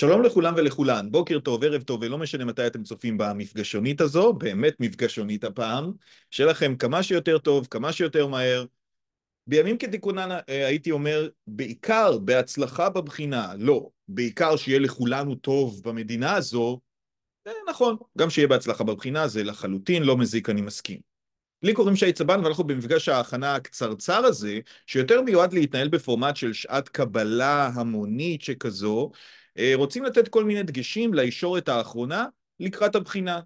שלום לכולם ולכולן, בוקר טוב, ערב טוב, ולא משנה מתי אתם צופים במפגשונית הזו, באמת מפגשונית הפעם, שיהיה לכם כמה שיותר טוב, כמה שיותר מהר. בימים כתיקונן אה, הייתי אומר, בעיקר בהצלחה בבחינה, לא, בעיקר שיהיה לכולנו טוב במדינה הזו, זה נכון, גם שיהיה בהצלחה בבחינה, זה לחלוטין לא מזיק, אני מסכים. לי קוראים שי צבן, ואנחנו במפגש ההכנה הקצרצר הזה, שיותר מיועד להתנהל בפורמט של שעת קבלה המונית שכזו, אה, רוצים לתת כל מיני דגשים לישורת האחרונה לקראת הבחינה.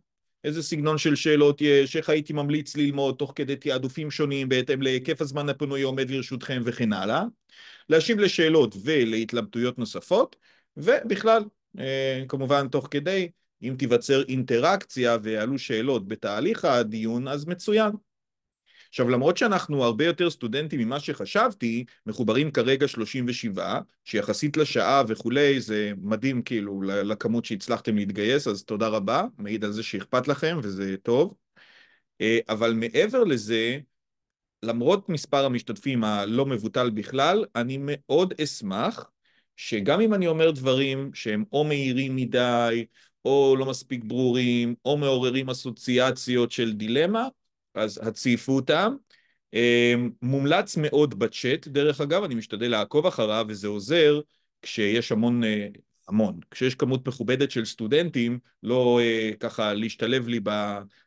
איזה סגנון של שאלות יש, איך הייתי ממליץ ללמוד תוך כדי תעדופים שונים בהתאם להיקף הזמן הפנוי העומד לרשותכם וכן הלאה. להשיב לשאלות ולהתלבטויות נוספות, ובכלל, אה, כמובן תוך כדי, אם תיווצר אינטראקציה ויעלו שאלות בתהליך הדיון, אז מצוין. עכשיו, למרות שאנחנו הרבה יותר סטודנטים ממה שחשבתי, מחוברים כרגע 37, שיחסית לשעה וכולי, זה מדהים כאילו לכמות שהצלחתם להתגייס, אז תודה רבה, מעיד על זה שאכפת לכם וזה טוב. אה, אבל מעבר לזה, למרות מספר המשתתפים הלא מבוטל בכלל, אני מאוד אשמח שגם אם אני אומר דברים שהם או מהירים מדי, או לא מספיק ברורים, או מעוררים אסוציאציות של דילמה, אז הציפו אותם. אמ, מומלץ מאוד בצ'אט, דרך אגב, אני משתדל לעקוב אחריו, וזה עוזר כשיש המון, אה, המון, כשיש כמות מכובדת של סטודנטים, לא אה, ככה להשתלב לי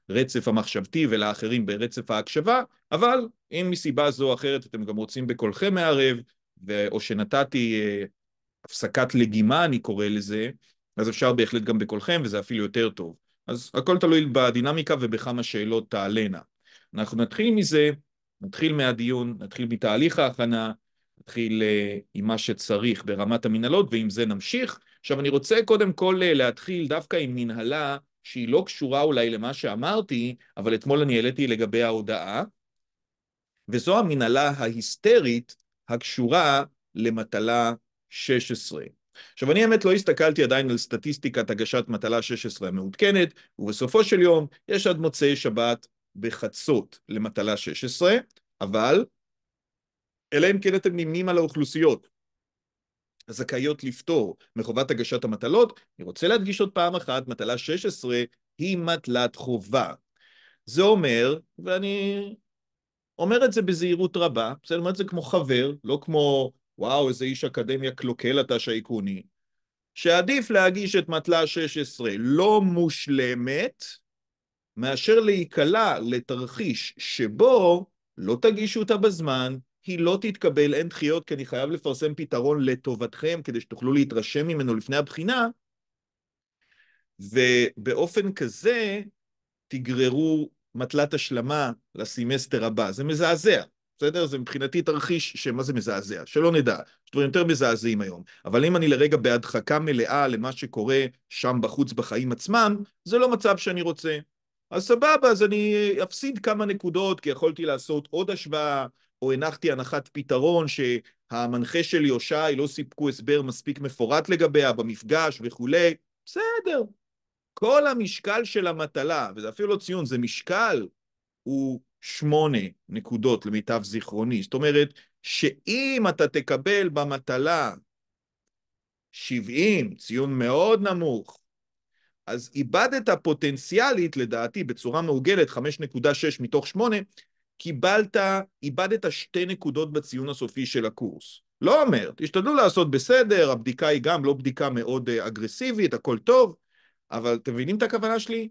ברצף המחשבתי ולאחרים ברצף ההקשבה, אבל אם מסיבה זו או אחרת אתם גם רוצים בקולכם מערב, או שנתתי אה, הפסקת לגימה, אני קורא לזה, אז אפשר בהחלט גם בקולכם, וזה אפילו יותר טוב. אז הכל תלוי בדינמיקה ובכמה שאלות תעלנה. אנחנו נתחיל מזה, נתחיל מהדיון, נתחיל מתהליך ההכנה, נתחיל אה, עם מה שצריך ברמת המנהלות, ועם זה נמשיך. עכשיו אני רוצה קודם כל אה, להתחיל דווקא עם מנהלה שהיא לא קשורה אולי למה שאמרתי, אבל אתמול אני העליתי לגבי ההודעה, וזו המנהלה ההיסטרית הקשורה למטלה 16. עכשיו, אני האמת לא הסתכלתי עדיין על סטטיסטיקת הגשת מטלה 16 המעודכנת, ובסופו של יום יש עד מוצאי שבת בחצות למטלה 16, אבל אלא אם כן אתם נמנים על האוכלוסיות הזכאיות לפטור מחובת הגשת המטלות, אני רוצה להדגיש עוד פעם אחת, מטלה 16 היא מטלת חובה. זה אומר, ואני אומר את זה בזהירות רבה, בסדר? אומר את זה כמו חבר, לא כמו, וואו, איזה איש אקדמיה קלוקל אתה שייקוני, שעדיף להגיש את מטלה 16 לא מושלמת, מאשר להיקלע לתרחיש שבו לא תגישו אותה בזמן, היא לא תתקבל, אין דחיות, כי אני חייב לפרסם פתרון לטובתכם, כדי שתוכלו להתרשם ממנו לפני הבחינה, ובאופן כזה תגררו מטלת השלמה לסמסטר הבא. זה מזעזע, בסדר? זה מבחינתי תרחיש שמה זה מזעזע? שלא נדע, יש דברים יותר מזעזעים היום. אבל אם אני לרגע בהדחקה מלאה למה שקורה שם בחוץ בחיים עצמם, זה לא מצב שאני רוצה. אז סבבה, אז אני אפסיד כמה נקודות, כי יכולתי לעשות עוד השוואה, או הנחתי הנחת פתרון שהמנחה שלי או שי לא סיפקו הסבר מספיק מפורט לגביה במפגש וכולי. בסדר. כל המשקל של המטלה, וזה אפילו לא ציון, זה משקל, הוא שמונה נקודות למיטב זיכרוני. זאת אומרת, שאם אתה תקבל במטלה 70, ציון מאוד נמוך, אז איבדת פוטנציאלית, לדעתי, בצורה מעוגלת, 5.6 מתוך 8, קיבלת, איבדת שתי נקודות בציון הסופי של הקורס. לא אומר, תשתדלו לעשות בסדר, הבדיקה היא גם לא בדיקה מאוד אה, אגרסיבית, הכל טוב, אבל אתם מבינים את הכוונה שלי?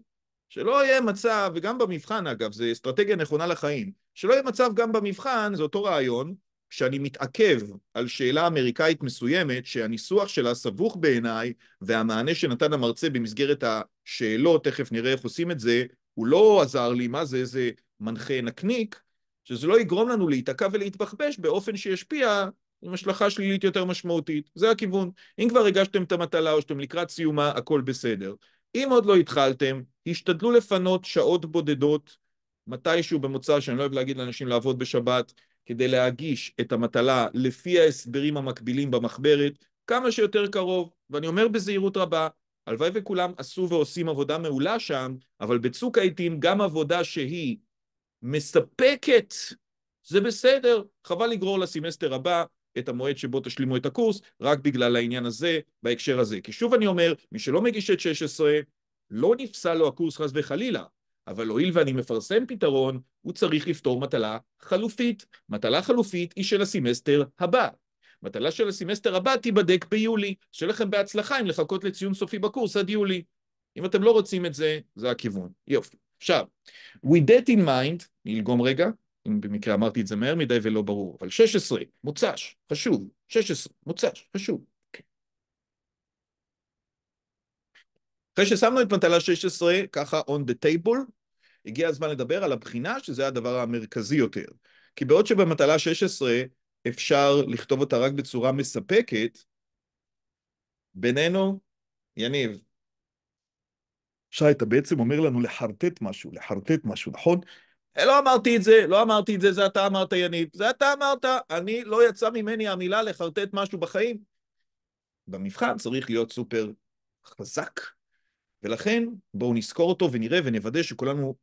שלא יהיה מצב, וגם במבחן אגב, זו אסטרטגיה נכונה לחיים, שלא יהיה מצב גם במבחן, זה אותו רעיון, שאני מתעכב על שאלה אמריקאית מסוימת שהניסוח שלה סבוך בעיניי והמענה שנתן המרצה במסגרת השאלות, תכף נראה איך עושים את זה, הוא לא עזר לי, מה זה, איזה מנחה נקניק, שזה לא יגרום לנו להיתקע ולהתבחבש באופן שישפיע עם השלכה שלילית יותר משמעותית. זה הכיוון. אם כבר הגשתם את המטלה או שאתם לקראת סיומה, הכל בסדר. אם עוד לא התחלתם, השתדלו לפנות שעות בודדות מתישהו במוצא, שאני לא אוהב להגיד לאנשים לעבוד בשבת, כדי להגיש את המטלה לפי ההסברים המקבילים במחברת כמה שיותר קרוב, ואני אומר בזהירות רבה, הלוואי וכולם עשו ועושים עבודה מעולה שם, אבל בצוק העיתים גם עבודה שהיא מספקת, זה בסדר, חבל לגרור לסמסטר הבא את המועד שבו תשלימו את הקורס, רק בגלל העניין הזה, בהקשר הזה. כי שוב אני אומר, מי שלא מגיש את 16, לא נפסל לו הקורס חס וחלילה, אבל הואיל ואני מפרסם פתרון, הוא צריך לפתור מטלה חלופית. מטלה חלופית היא של הסמסטר הבא. מטלה של הסמסטר הבא תיבדק ביולי. שיהיה לכם בהצלחה אם לחכות לציון סופי בקורס עד יולי. אם אתם לא רוצים את זה, זה הכיוון. יופי. עכשיו, with that in mind, נלגום רגע, אם במקרה אמרתי את זה מהר מדי ולא ברור, אבל 16, מוצ"ש, חשוב, 16, מוצ"ש, חשוב. אחרי ששמנו את מטלה 16 ככה on the table, הגיע הזמן לדבר על הבחינה, שזה הדבר המרכזי יותר. כי בעוד שבמטלה 16 אפשר לכתוב אותה רק בצורה מספקת, בינינו, יניב, שי, אתה בעצם אומר לנו לחרטט משהו, לחרטט משהו, נכון? אה, לא אמרתי את זה, לא אמרתי את זה, זה אתה אמרת, יניב. זה אתה אמרת, אני, לא יצא ממני המילה לחרטט משהו בחיים. במבחן צריך להיות סופר חזק, ולכן בואו נזכור אותו ונראה ונוודא שכולנו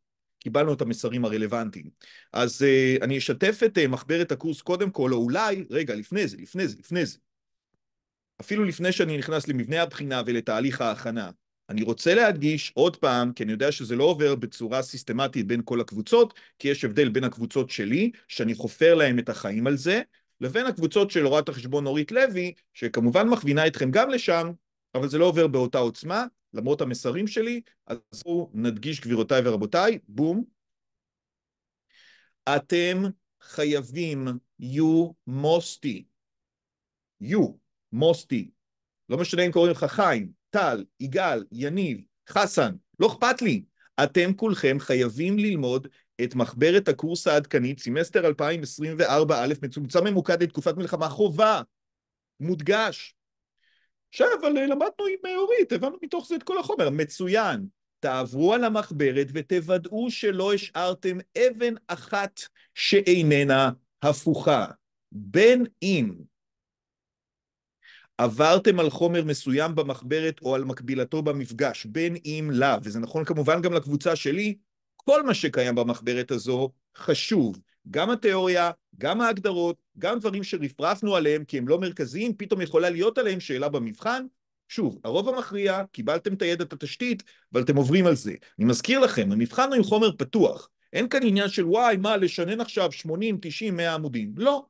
קיבלנו את המסרים הרלוונטיים. אז uh, אני אשתף את uh, מחברת הקורס קודם כל, או אולי, רגע, לפני זה, לפני זה, לפני זה. אפילו לפני שאני נכנס למבנה הבחינה ולתהליך ההכנה, אני רוצה להדגיש עוד פעם, כי אני יודע שזה לא עובר בצורה סיסטמטית בין כל הקבוצות, כי יש הבדל בין הקבוצות שלי, שאני חופר להם את החיים על זה, לבין הקבוצות של הוראת החשבון אורית לוי, שכמובן מכווינה אתכם גם לשם, אבל זה לא עובר באותה עוצמה, למרות המסרים שלי, אז בואו נדגיש גבירותיי ורבותיי, בום. אתם חייבים, you מוסטי. you מוסטי. לא משנה אם קוראים לך חיים, טל, יגאל, יניב, חסן, לא אכפת לי. אתם כולכם חייבים ללמוד את מחברת הקורס העדכנית, סמסטר 2024 א', מצומצם ממוקד לתקופת מלחמה חובה, מודגש, עכשיו, אבל אה, למדנו עם אה, אורית, הבנו מתוך זה את כל החומר, מצוין. תעברו על המחברת ותוודאו שלא השארתם אבן אחת שאיננה הפוכה. בין אם עברתם על חומר מסוים במחברת או על מקבילתו במפגש, בין אם לאו, וזה נכון כמובן גם לקבוצה שלי, כל מה שקיים במחברת הזו חשוב. גם התיאוריה, גם ההגדרות, גם דברים שרפרפנו עליהם כי הם לא מרכזיים, פתאום יכולה להיות עליהם שאלה במבחן. שוב, הרוב המכריע, קיבלתם את הידע, את התשתית, אבל אתם עוברים על זה. אני מזכיר לכם, המבחן הוא עם חומר פתוח. אין כאן עניין של וואי, מה, לשנן עכשיו 80, 90, 100 עמודים. לא.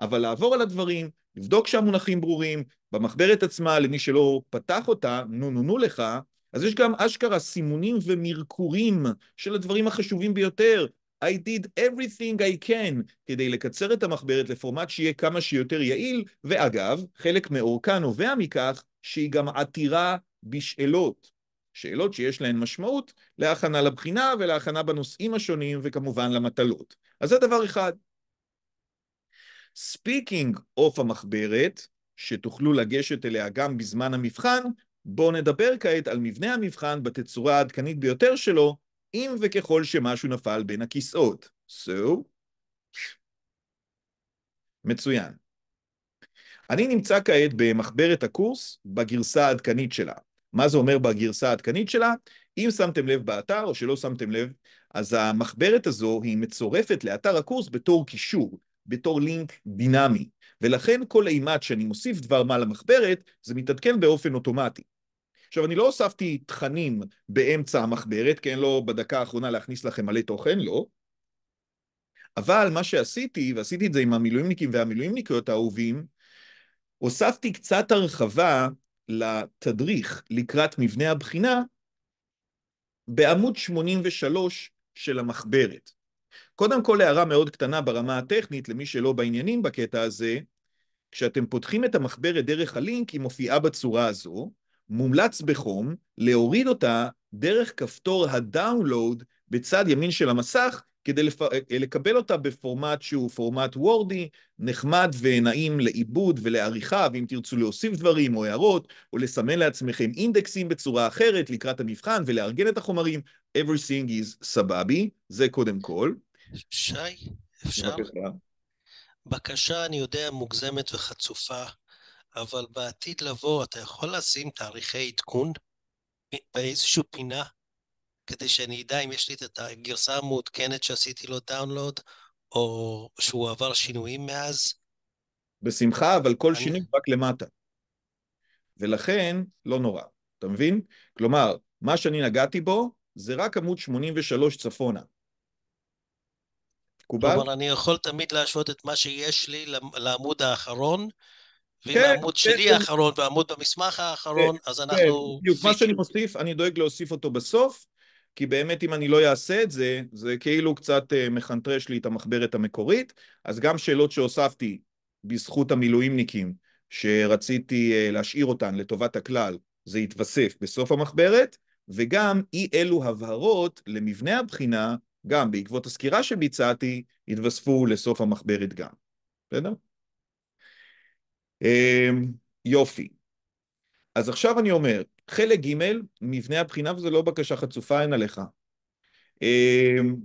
אבל לעבור על הדברים, לבדוק שהמונחים ברורים, במחברת עצמה, למי שלא פתח אותה, נו נו נו לך, אז יש גם אשכרה סימונים ומרקורים של הדברים החשובים ביותר, I did everything I can כדי לקצר את המחברת לפורמט שיהיה כמה שיותר יעיל, ואגב, חלק מאורכה נובע מכך שהיא גם עתירה בשאלות, שאלות שיש להן משמעות להכנה לבחינה ולהכנה בנושאים השונים וכמובן למטלות. אז זה דבר אחד. ספיקינג אוף המחברת, שתוכלו לגשת אליה גם בזמן המבחן, בואו נדבר כעת על מבנה המבחן בתצורה העדכנית ביותר שלו, אם וככל שמשהו נפל בין הכיסאות. So, מצוין. אני נמצא כעת במחברת הקורס בגרסה העדכנית שלה. מה זה אומר בגרסה העדכנית שלה? אם שמתם לב באתר או שלא שמתם לב, אז המחברת הזו היא מצורפת לאתר הקורס בתור קישור, בתור לינק דינמי, ולכן כל אימת שאני מוסיף דבר מה למחברת, זה מתעדכן באופן אוטומטי. עכשיו, אני לא הוספתי תכנים באמצע המחברת, כן, לא בדקה האחרונה להכניס לכם מלא תוכן, לא. אבל מה שעשיתי, ועשיתי את זה עם המילואימניקים והמילואימניקיות האהובים, הוספתי קצת הרחבה לתדריך לקראת מבנה הבחינה בעמוד 83 של המחברת. קודם כל, הערה מאוד קטנה ברמה הטכנית, למי שלא בעניינים בקטע הזה, כשאתם פותחים את המחברת דרך הלינק, היא מופיעה בצורה הזו, מומלץ בחום להוריד אותה דרך כפתור הדאונלואוד בצד ימין של המסך, כדי לפ... אה, אה, לקבל אותה בפורמט שהוא פורמט וורדי, נחמד ונעים לעיבוד ולעריכה, ואם תרצו להוסיף דברים או הערות, או לסמן לעצמכם אינדקסים בצורה אחרת לקראת המבחן ולארגן את החומרים, everything is סבבי, זה קודם כל. שי, אפשר? בבקשה. בקשה, אני יודע, מוגזמת וחצופה, אבל בעתיד לבוא אתה יכול לשים תאריכי עדכון באיזושהי פינה, כדי שאני אדע אם יש לי את הגרסה המעודכנת שעשיתי לו דאונלוד, או שהוא עבר שינויים מאז? בשמחה, אבל כל אני... שינוי רק למטה. ולכן, לא נורא, אתה מבין? כלומר, מה שאני נגעתי בו, זה רק עמוד 83 צפונה. קובל? כלומר, אני יכול תמיד להשוות את מה שיש לי לעמוד האחרון, ועם כן, העמוד שלי כן, כן. האחרון והעמוד במסמך האחרון, כן, אז כן. אנחנו... בדיוק, מה שאני מוסיף, אני דואג להוסיף אותו בסוף, כי באמת אם אני לא אעשה את זה, זה כאילו קצת אה, מחנטרש לי את המחברת המקורית, אז גם שאלות שהוספתי בזכות המילואימניקים, שרציתי אה, להשאיר אותן לטובת הכלל, זה יתווסף בסוף המחברת, וגם אי אלו הבהרות למבנה הבחינה, גם בעקבות הסקירה שביצעתי, יתווספו לסוף המחברת גם. בסדר? אמ, יופי. אז עכשיו אני אומר, חלק ג' מבנה הבחינה, וזו לא בקשה חצופה, אין עליך. אמ,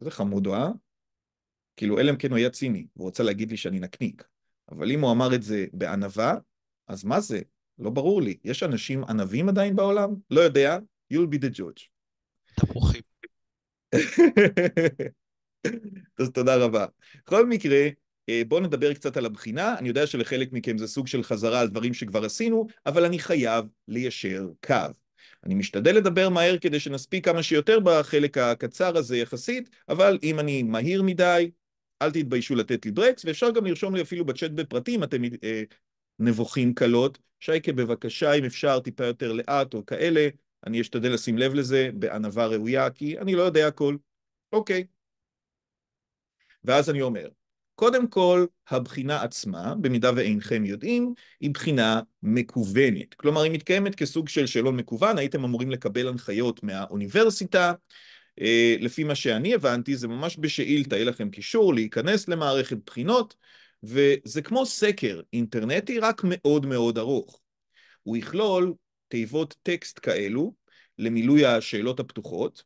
זה חמוד, אה? כאילו, אלא אם כן הוא היה ציני, הוא רוצה להגיד לי שאני נקניק. אבל אם הוא אמר את זה בענווה, אז מה זה? לא ברור לי. יש אנשים ענבים עדיין בעולם? לא יודע, you'll be the judge. תפוחים. אז תודה רבה. בכל מקרה, אה, בואו נדבר קצת על הבחינה, אני יודע שלחלק מכם זה סוג של חזרה על דברים שכבר עשינו, אבל אני חייב ליישר קו. אני משתדל לדבר מהר כדי שנספיק כמה שיותר בחלק הקצר הזה יחסית, אבל אם אני מהיר מדי, אל תתביישו לתת לי ברקס, ואפשר גם לרשום לי אפילו בצ'אט בפרטים, אתם אה, נבוכים קלות. שייקה, בבקשה, אם אפשר, טיפה יותר לאט או כאלה, אני אשתדל לשים לב לזה בענווה ראויה, כי אני לא יודע הכל. אוקיי. ואז אני אומר, קודם כל, הבחינה עצמה, במידה ואינכם יודעים, היא בחינה מקוונת. כלומר, היא מתקיימת כסוג של שאלון מקוון, הייתם אמורים לקבל הנחיות מהאוניברסיטה. אה, לפי מה שאני הבנתי, זה ממש בשאילתה, יהיה לכם קישור להיכנס למערכת בחינות, וזה כמו סקר אינטרנטי, רק מאוד מאוד ארוך. הוא יכלול תיבות טקסט כאלו למילוי השאלות הפתוחות,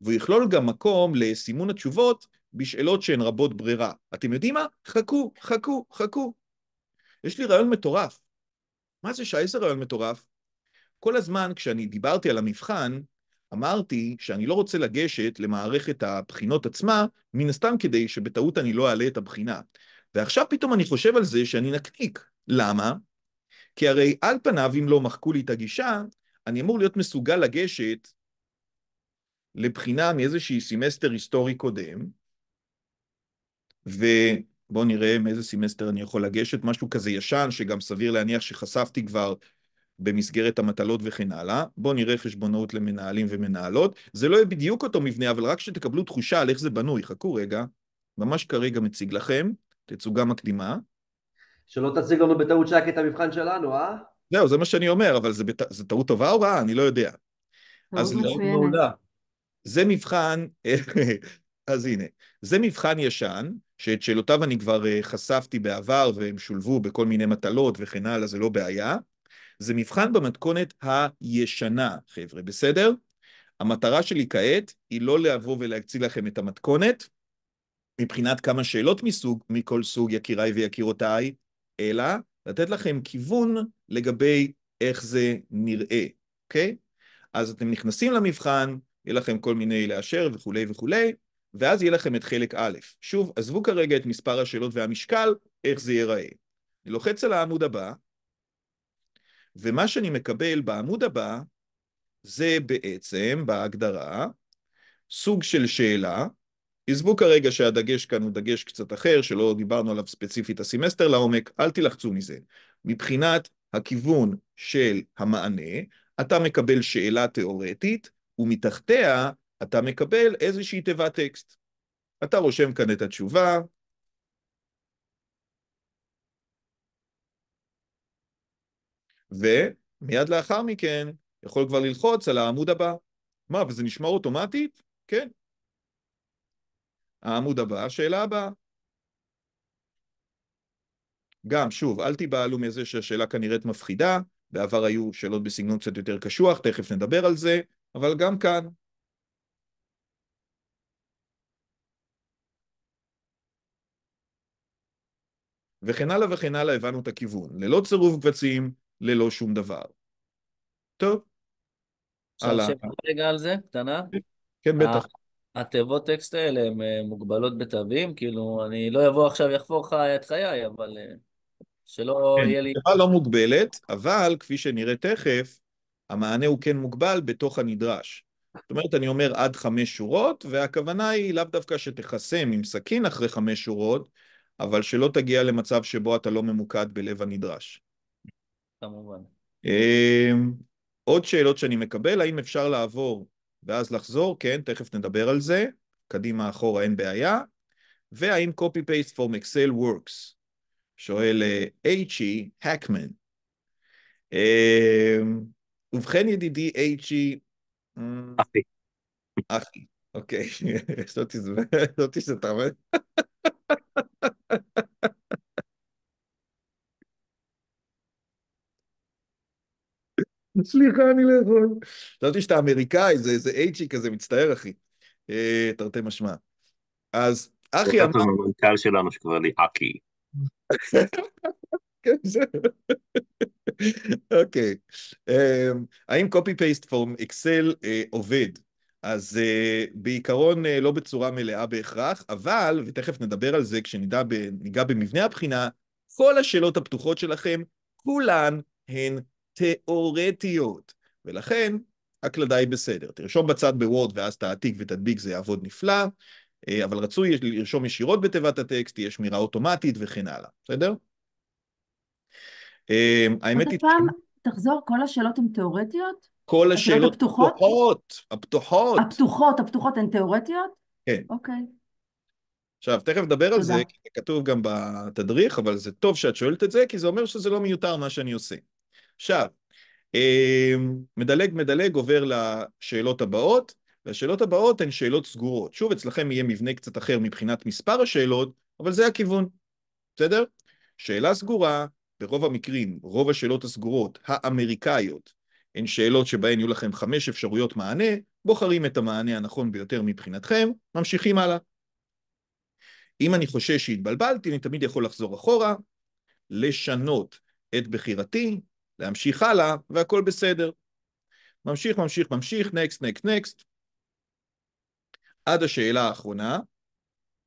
והוא יכלול גם מקום לסימון התשובות בשאלות שהן רבות ברירה. אתם יודעים מה? חכו, חכו, חכו. יש לי רעיון מטורף. מה זה שי? איזה רעיון מטורף? כל הזמן כשאני דיברתי על המבחן, אמרתי שאני לא רוצה לגשת למערכת הבחינות עצמה, מן הסתם כדי שבטעות אני לא אעלה את הבחינה. ועכשיו פתאום אני חושב על זה שאני נקניק. למה? כי הרי על פניו, אם לא מחקו לי את הגישה, אני אמור להיות מסוגל לגשת לבחינה מאיזשהי סמסטר היסטורי קודם, ובואו נראה מאיזה סמסטר אני יכול לגשת, משהו כזה ישן, שגם סביר להניח שחשפתי כבר במסגרת המטלות וכן הלאה. בואו נראה חשבונאות למנהלים ומנהלות. זה לא יהיה בדיוק אותו מבנה, אבל רק שתקבלו תחושה על איך זה בנוי. חכו רגע, ממש כרגע מציג לכם תצוגה מקדימה. שלא תציג לנו בטעות שק את המבחן שלנו, אה? זהו, זה מה שאני אומר, אבל זה, בת... זה טעות טובה או רעה? אני לא יודע. אז לא, זה מבחן, אז הנה, זה מבחן ישן, שאת שאלותיו אני כבר אה, חשפתי בעבר והם שולבו בכל מיני מטלות וכן הלאה, זה לא בעיה. זה מבחן במתכונת הישנה, חבר'ה, בסדר? המטרה שלי כעת היא לא לבוא ולהציג לכם את המתכונת מבחינת כמה שאלות מסוג, מכל סוג, יקיריי ויקירותיי, אלא לתת לכם כיוון לגבי איך זה נראה, אוקיי? אז אתם נכנסים למבחן, יהיה לכם כל מיני לאשר וכולי וכולי, ואז יהיה לכם את חלק א'. שוב, עזבו כרגע את מספר השאלות והמשקל, איך זה ייראה. אני לוחץ על העמוד הבא, ומה שאני מקבל בעמוד הבא זה בעצם, בהגדרה, סוג של שאלה. עזבו כרגע שהדגש כאן הוא דגש קצת אחר, שלא דיברנו עליו ספציפית הסמסטר לעומק, אל תלחצו מזה. מבחינת הכיוון של המענה, אתה מקבל שאלה תיאורטית, ומתחתיה אתה מקבל איזושהי תיבת טקסט. אתה רושם כאן את התשובה, ומיד לאחר מכן יכול כבר ללחוץ על העמוד הבא. מה, וזה נשמע אוטומטית? כן. העמוד הבא, השאלה הבאה. גם, שוב, אל תיבהלו מזה שהשאלה כנראית מפחידה, בעבר היו שאלות בסגנון קצת יותר קשוח, תכף נדבר על זה, אבל גם כאן, וכן הלאה וכן הלאה הבנו את הכיוון, ללא צירוף קבצים, ללא שום דבר. טוב, הלאה. עכשיו רגע על זה, קטנה. כן, בטח. התיבות טקסט האלה הן אה, מוגבלות בתווים, כאילו, אני לא אבוא עכשיו, יחפור לך את חיי, אבל אה, שלא כן, יהיה לי... התיבה לא מוגבלת, אבל כפי שנראה תכף, המענה הוא כן מוגבל בתוך הנדרש. זאת אומרת, אני אומר עד חמש שורות, והכוונה היא לאו דווקא שתחסם עם סכין אחרי חמש שורות, אבל שלא תגיע למצב שבו אתה לא ממוקד בלב הנדרש. כמובן. אמ, עוד שאלות שאני מקבל, האם אפשר לעבור ואז לחזור? כן, תכף נדבר על זה. קדימה, אחורה, אין בעיה. והאם copy-paste from Excel works? שואל אה, H.E. הקמן. אמ, ובכן, ידידי H.E. אמ, אחי. אחי, אוקיי. זאת זאתי זאת תזמן. סליחה, אני לא יכול. חשבתי שאתה אמריקאי, זה איזה אייצ'י כזה, מצטער, אחי. אה, תרתי משמע. אז אחי אמר... זה המנכ"ל שלנו שקורא לי אקי. כן, אוקיי. אמ, האם קופי פייסט פורם אקסל עובד? אז uh, בעיקרון uh, לא בצורה מלאה בהכרח, אבל, ותכף נדבר על זה כשניגע במבנה הבחינה, כל השאלות הפתוחות שלכם, כולן הן תיאורטיות, ולכן הקלדה היא בסדר. תרשום בצד בוורד ואז תעתיק ותדביק, זה יעבוד נפלא, אה, אבל רצוי לרשום ישירות בתיבת הטקסט, תהיה שמירה אוטומטית וכן הלאה, בסדר? אה, האמת היא... פעם, תחזור, כל השאלות הן תיאורטיות? כל השאלות הפתוחות? הפתוחות, הפתוחות. הפתוחות, הפתוחות הן תיאורטיות? כן. אוקיי. עכשיו, תכף נדבר על זה, כי זה כתוב גם בתדריך, אבל זה טוב שאת שואלת את זה, כי זה אומר שזה לא מיותר מה שאני עושה. עכשיו, אמ, מדלג מדלג עובר לשאלות הבאות, והשאלות הבאות הן שאלות סגורות. שוב, אצלכם יהיה מבנה קצת אחר מבחינת מספר השאלות, אבל זה הכיוון, בסדר? שאלה סגורה, ברוב המקרים, רוב השאלות הסגורות, האמריקאיות, הן שאלות שבהן יהיו לכם חמש אפשרויות מענה, בוחרים את המענה הנכון ביותר מבחינתכם, ממשיכים הלאה. אם אני חושש שהתבלבלתי, אני תמיד יכול לחזור אחורה, לשנות את בחירתי, להמשיך הלאה, והכל בסדר. ממשיך, ממשיך, ממשיך, נקסט, נקסט, נקסט, עד השאלה האחרונה,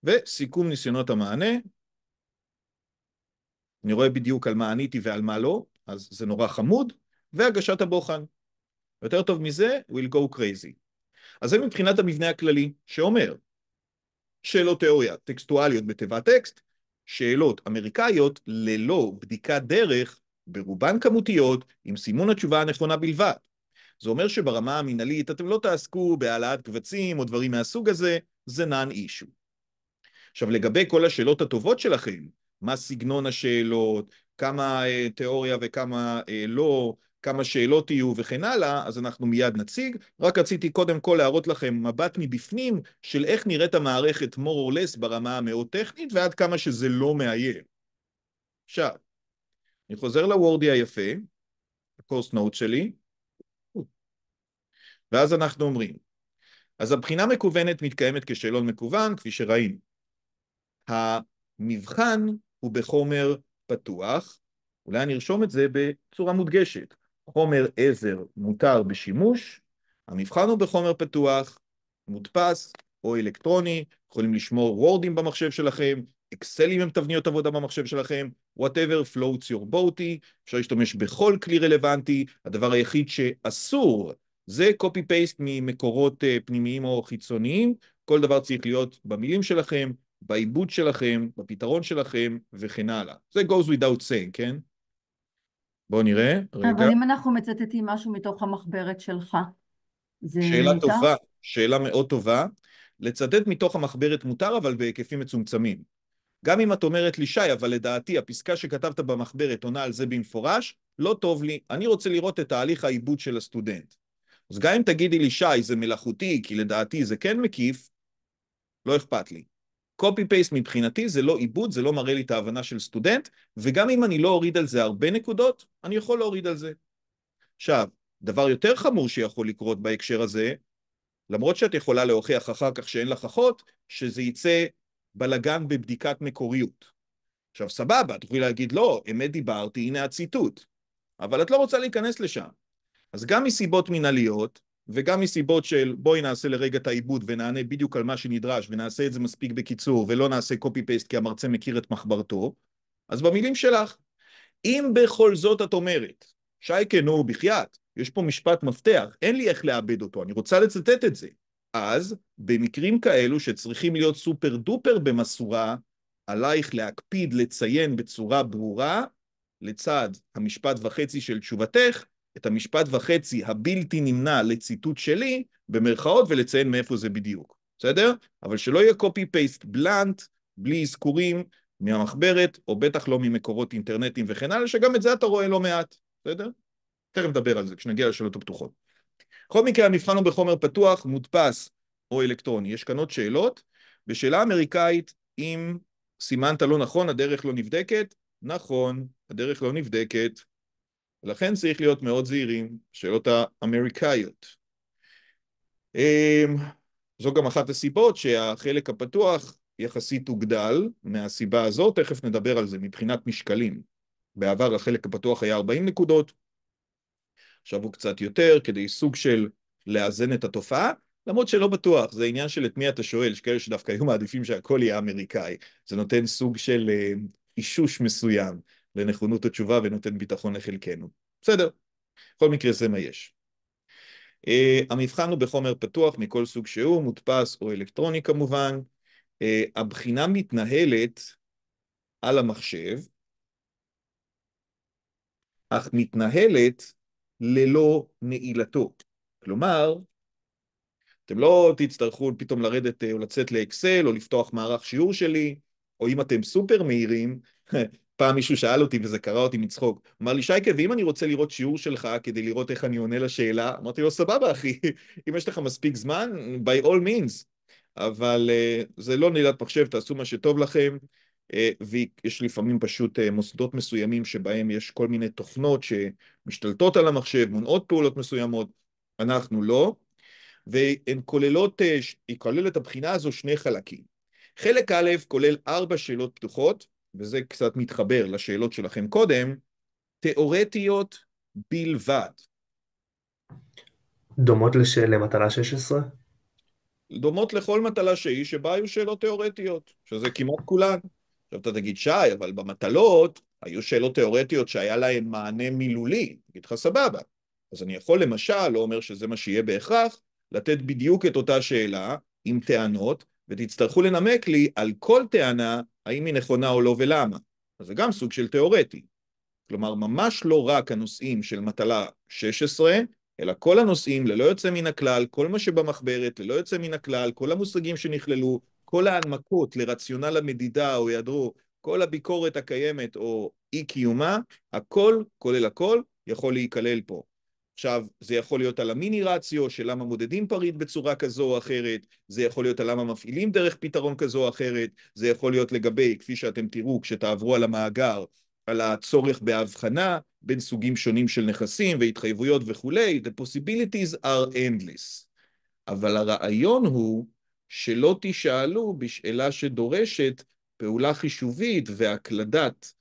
וסיכום ניסיונות המענה. אני רואה בדיוק על מה עניתי ועל מה לא, אז זה נורא חמוד, והגשת הבוחן. יותר טוב מזה, will go crazy. אז זה מבחינת המבנה הכללי, שאומר שאלות תיאוריה טקסטואליות בתיבת טקסט, שאלות אמריקאיות ללא בדיקת דרך ברובן כמותיות, עם סימון התשובה הנכונה בלבד. זה אומר שברמה המינהלית אתם לא תעסקו בהעלאת קבצים או דברים מהסוג הזה, זה נאן אישו. עכשיו לגבי כל השאלות הטובות שלכם, מה סגנון השאלות, כמה אה, תיאוריה וכמה אה, לא, כמה שאלות יהיו וכן הלאה, אז אנחנו מיד נציג. רק רציתי קודם כל להראות לכם מבט מבפנים של איך נראית המערכת more or less ברמה המאוד טכנית ועד כמה שזה לא מאיים. עכשיו, אני חוזר לוורדי היפה, הקורס נוט שלי, ואז אנחנו אומרים, אז הבחינה מקוונת מתקיימת כשאלון מקוון, כפי שראינו. המבחן הוא בחומר פתוח, אולי אני ארשום את זה בצורה מודגשת. חומר עזר מותר בשימוש, המבחן הוא בחומר פתוח, מודפס או אלקטרוני, יכולים לשמור וורדים במחשב שלכם, אקסלים הם תבניות עבודה במחשב שלכם, whatever floats your boaty, אפשר להשתמש בכל כלי רלוונטי, הדבר היחיד שאסור זה copy-paste ממקורות אה, פנימיים או חיצוניים, כל דבר צריך להיות במילים שלכם, בעיבוד שלכם, בפתרון שלכם וכן הלאה. זה goes without saying, כן? בואו נראה. רגע. אבל אם אנחנו מצטטים משהו מתוך המחברת שלך, זה שאלה מותר? שאלה טובה, שאלה מאוד טובה. לצטט מתוך המחברת מותר, אבל בהיקפים מצומצמים. גם אם את אומרת לי, שי, אבל לדעתי הפסקה שכתבת במחברת עונה על זה במפורש, לא טוב לי, אני רוצה לראות את תהליך העיבוד של הסטודנט. אז גם אם תגידי לי, שי, זה מלאכותי, כי לדעתי זה כן מקיף, לא אכפת לי. קופי-פייסט מבחינתי זה לא עיבוד, זה לא מראה לי את ההבנה של סטודנט, וגם אם אני לא אוריד על זה הרבה נקודות, אני יכול להוריד על זה. עכשיו, דבר יותר חמור שיכול לקרות בהקשר הזה, למרות שאת יכולה להוכיח אחר כך שאין לך אחות, שזה יצא בלגן בבדיקת מקוריות. עכשיו, סבבה, תוכלי להגיד, לא, אמת דיברתי, הנה הציטוט. אבל את לא רוצה להיכנס לשם. אז גם מסיבות מנהליות, וגם מסיבות של בואי נעשה לרגע את העיבוד ונענה בדיוק על מה שנדרש, ונעשה את זה מספיק בקיצור, ולא נעשה copy-paste כי המרצה מכיר את מחברתו, אז במילים שלך, אם בכל זאת את אומרת, שייקה, נו, בחייאת, יש פה משפט מפתח, אין לי איך לאבד אותו, אני רוצה לצטט את זה. אז במקרים כאלו שצריכים להיות סופר דופר במסורה, עלייך להקפיד לציין בצורה ברורה, לצד המשפט וחצי של תשובתך, את המשפט וחצי הבלתי נמנע לציטוט שלי, במרכאות, ולציין מאיפה זה בדיוק, בסדר? אבל שלא יהיה copy-paste בלאנט, בלי אזכורים מהמחברת, או בטח לא ממקורות אינטרנטיים וכן הלאה, שגם את זה אתה רואה לא מעט, בסדר? תכף נדבר על זה כשנגיע לשאלות הפתוחות. בכל מקרה, המבחן הוא בחומר פתוח, מודפס או אלקטרוני. יש כאן עוד שאלות. בשאלה אמריקאית, אם סימנת לא נכון, הדרך לא נבדקת, נכון, הדרך לא נבדקת. לכן צריך להיות מאוד זהירים, שאלות האמריקאיות. אמ, זו גם אחת הסיבות שהחלק הפתוח יחסית הוגדל מהסיבה הזאת, תכף נדבר על זה מבחינת משקלים. בעבר החלק הפתוח היה 40 נקודות, שוו קצת יותר, כדי סוג של לאזן את התופעה, למרות שלא בטוח, זה עניין של את מי אתה שואל, יש כאלה שדווקא היו מעדיפים שהכל יהיה אמריקאי. זה נותן סוג של אה, אישוש מסוים לנכונות התשובה ונותן ביטחון לחלקנו. בסדר, בכל מקרה זה מה יש. Uh, המבחן הוא בחומר פתוח מכל סוג שהוא, מודפס או אלקטרוני כמובן. Uh, הבחינה מתנהלת על המחשב, אך מתנהלת ללא נעילתו. כלומר, אתם לא תצטרכו פתאום לרדת אה, או לצאת לאקסל או לפתוח מערך שיעור שלי, או אם אתם סופר מהירים, פעם מישהו שאל אותי וזה קרע אותי מצחוק, אמר לי, שייקה, ואם אני רוצה לראות שיעור שלך כדי לראות איך אני עונה לשאלה, אמרתי לו, סבבה אחי, אם יש לך מספיק זמן, by all means. אבל uh, זה לא נעילת מחשב, תעשו מה שטוב לכם. אה, ויש לפעמים פשוט אה, מוסדות מסוימים שבהם יש כל מיני תוכנות שמשתלטות על המחשב, מונעות פעולות מסוימות, אנחנו לא, והן כוללות, אה, היא כוללת הבחינה הזו שני חלקים. חלק א' כולל ארבע שאלות פתוחות, וזה קצת מתחבר לשאלות שלכם קודם, תיאורטיות בלבד. דומות לש... למטלה 16? דומות לכל מטלה שהיא שבה היו שאלות תיאורטיות, שזה כמעט כולן. עכשיו אתה תגיד, שי, אבל במטלות היו שאלות תיאורטיות שהיה להן מענה מילולי, אגיד לך סבבה. אז אני יכול למשל, לא אומר שזה מה שיהיה בהכרח, לתת בדיוק את אותה שאלה עם טענות, ותצטרכו לנמק לי על כל טענה האם היא נכונה או לא ולמה. אז זה גם סוג של תיאורטי. כלומר, ממש לא רק הנושאים של מטלה 16, אלא כל הנושאים ללא יוצא מן הכלל, כל מה שבמחברת ללא יוצא מן הכלל, כל המושגים שנכללו, כל ההנמקות לרציונל המדידה או היעדרו, כל הביקורת הקיימת או אי-קיומה, הכל, כולל הכל, יכול להיכלל פה. עכשיו, זה יכול להיות על המיני רציו של למה מודדים פריט בצורה כזו או אחרת, זה יכול להיות על למה מפעילים דרך פתרון כזו או אחרת, זה יכול להיות לגבי, כפי שאתם תראו כשתעברו על המאגר, על הצורך בהבחנה בין סוגים שונים של נכסים והתחייבויות וכולי, the possibilities are endless. אבל הרעיון הוא שלא תישאלו בשאלה שדורשת פעולה חישובית והקלדת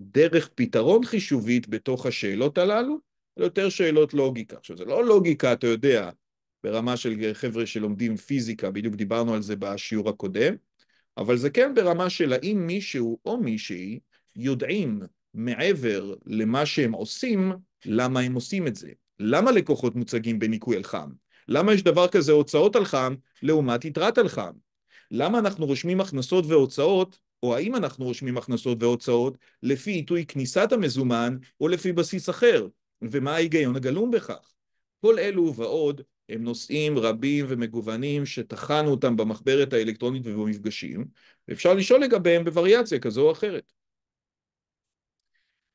דרך פתרון חישובית בתוך השאלות הללו, אלא יותר שאלות לוגיקה. עכשיו, זה לא לוגיקה, אתה יודע, ברמה של חבר'ה שלומדים פיזיקה, בדיוק דיברנו על זה בשיעור הקודם, אבל זה כן ברמה של האם מישהו או מישהי יודעים מעבר למה שהם עושים, למה הם עושים את זה. למה לקוחות מוצגים בניקוי אל חם? למה יש דבר כזה הוצאות על חם לעומת יתרת על חם? למה אנחנו רושמים הכנסות והוצאות, או האם אנחנו רושמים הכנסות והוצאות, לפי עיתוי כניסת המזומן או לפי בסיס אחר, ומה ההיגיון הגלום בכך? כל אלו ועוד הם נושאים רבים ומגוונים שטחנו אותם במחברת האלקטרונית ובמפגשים, ואפשר לשאול לגביהם בווריאציה כזו או אחרת.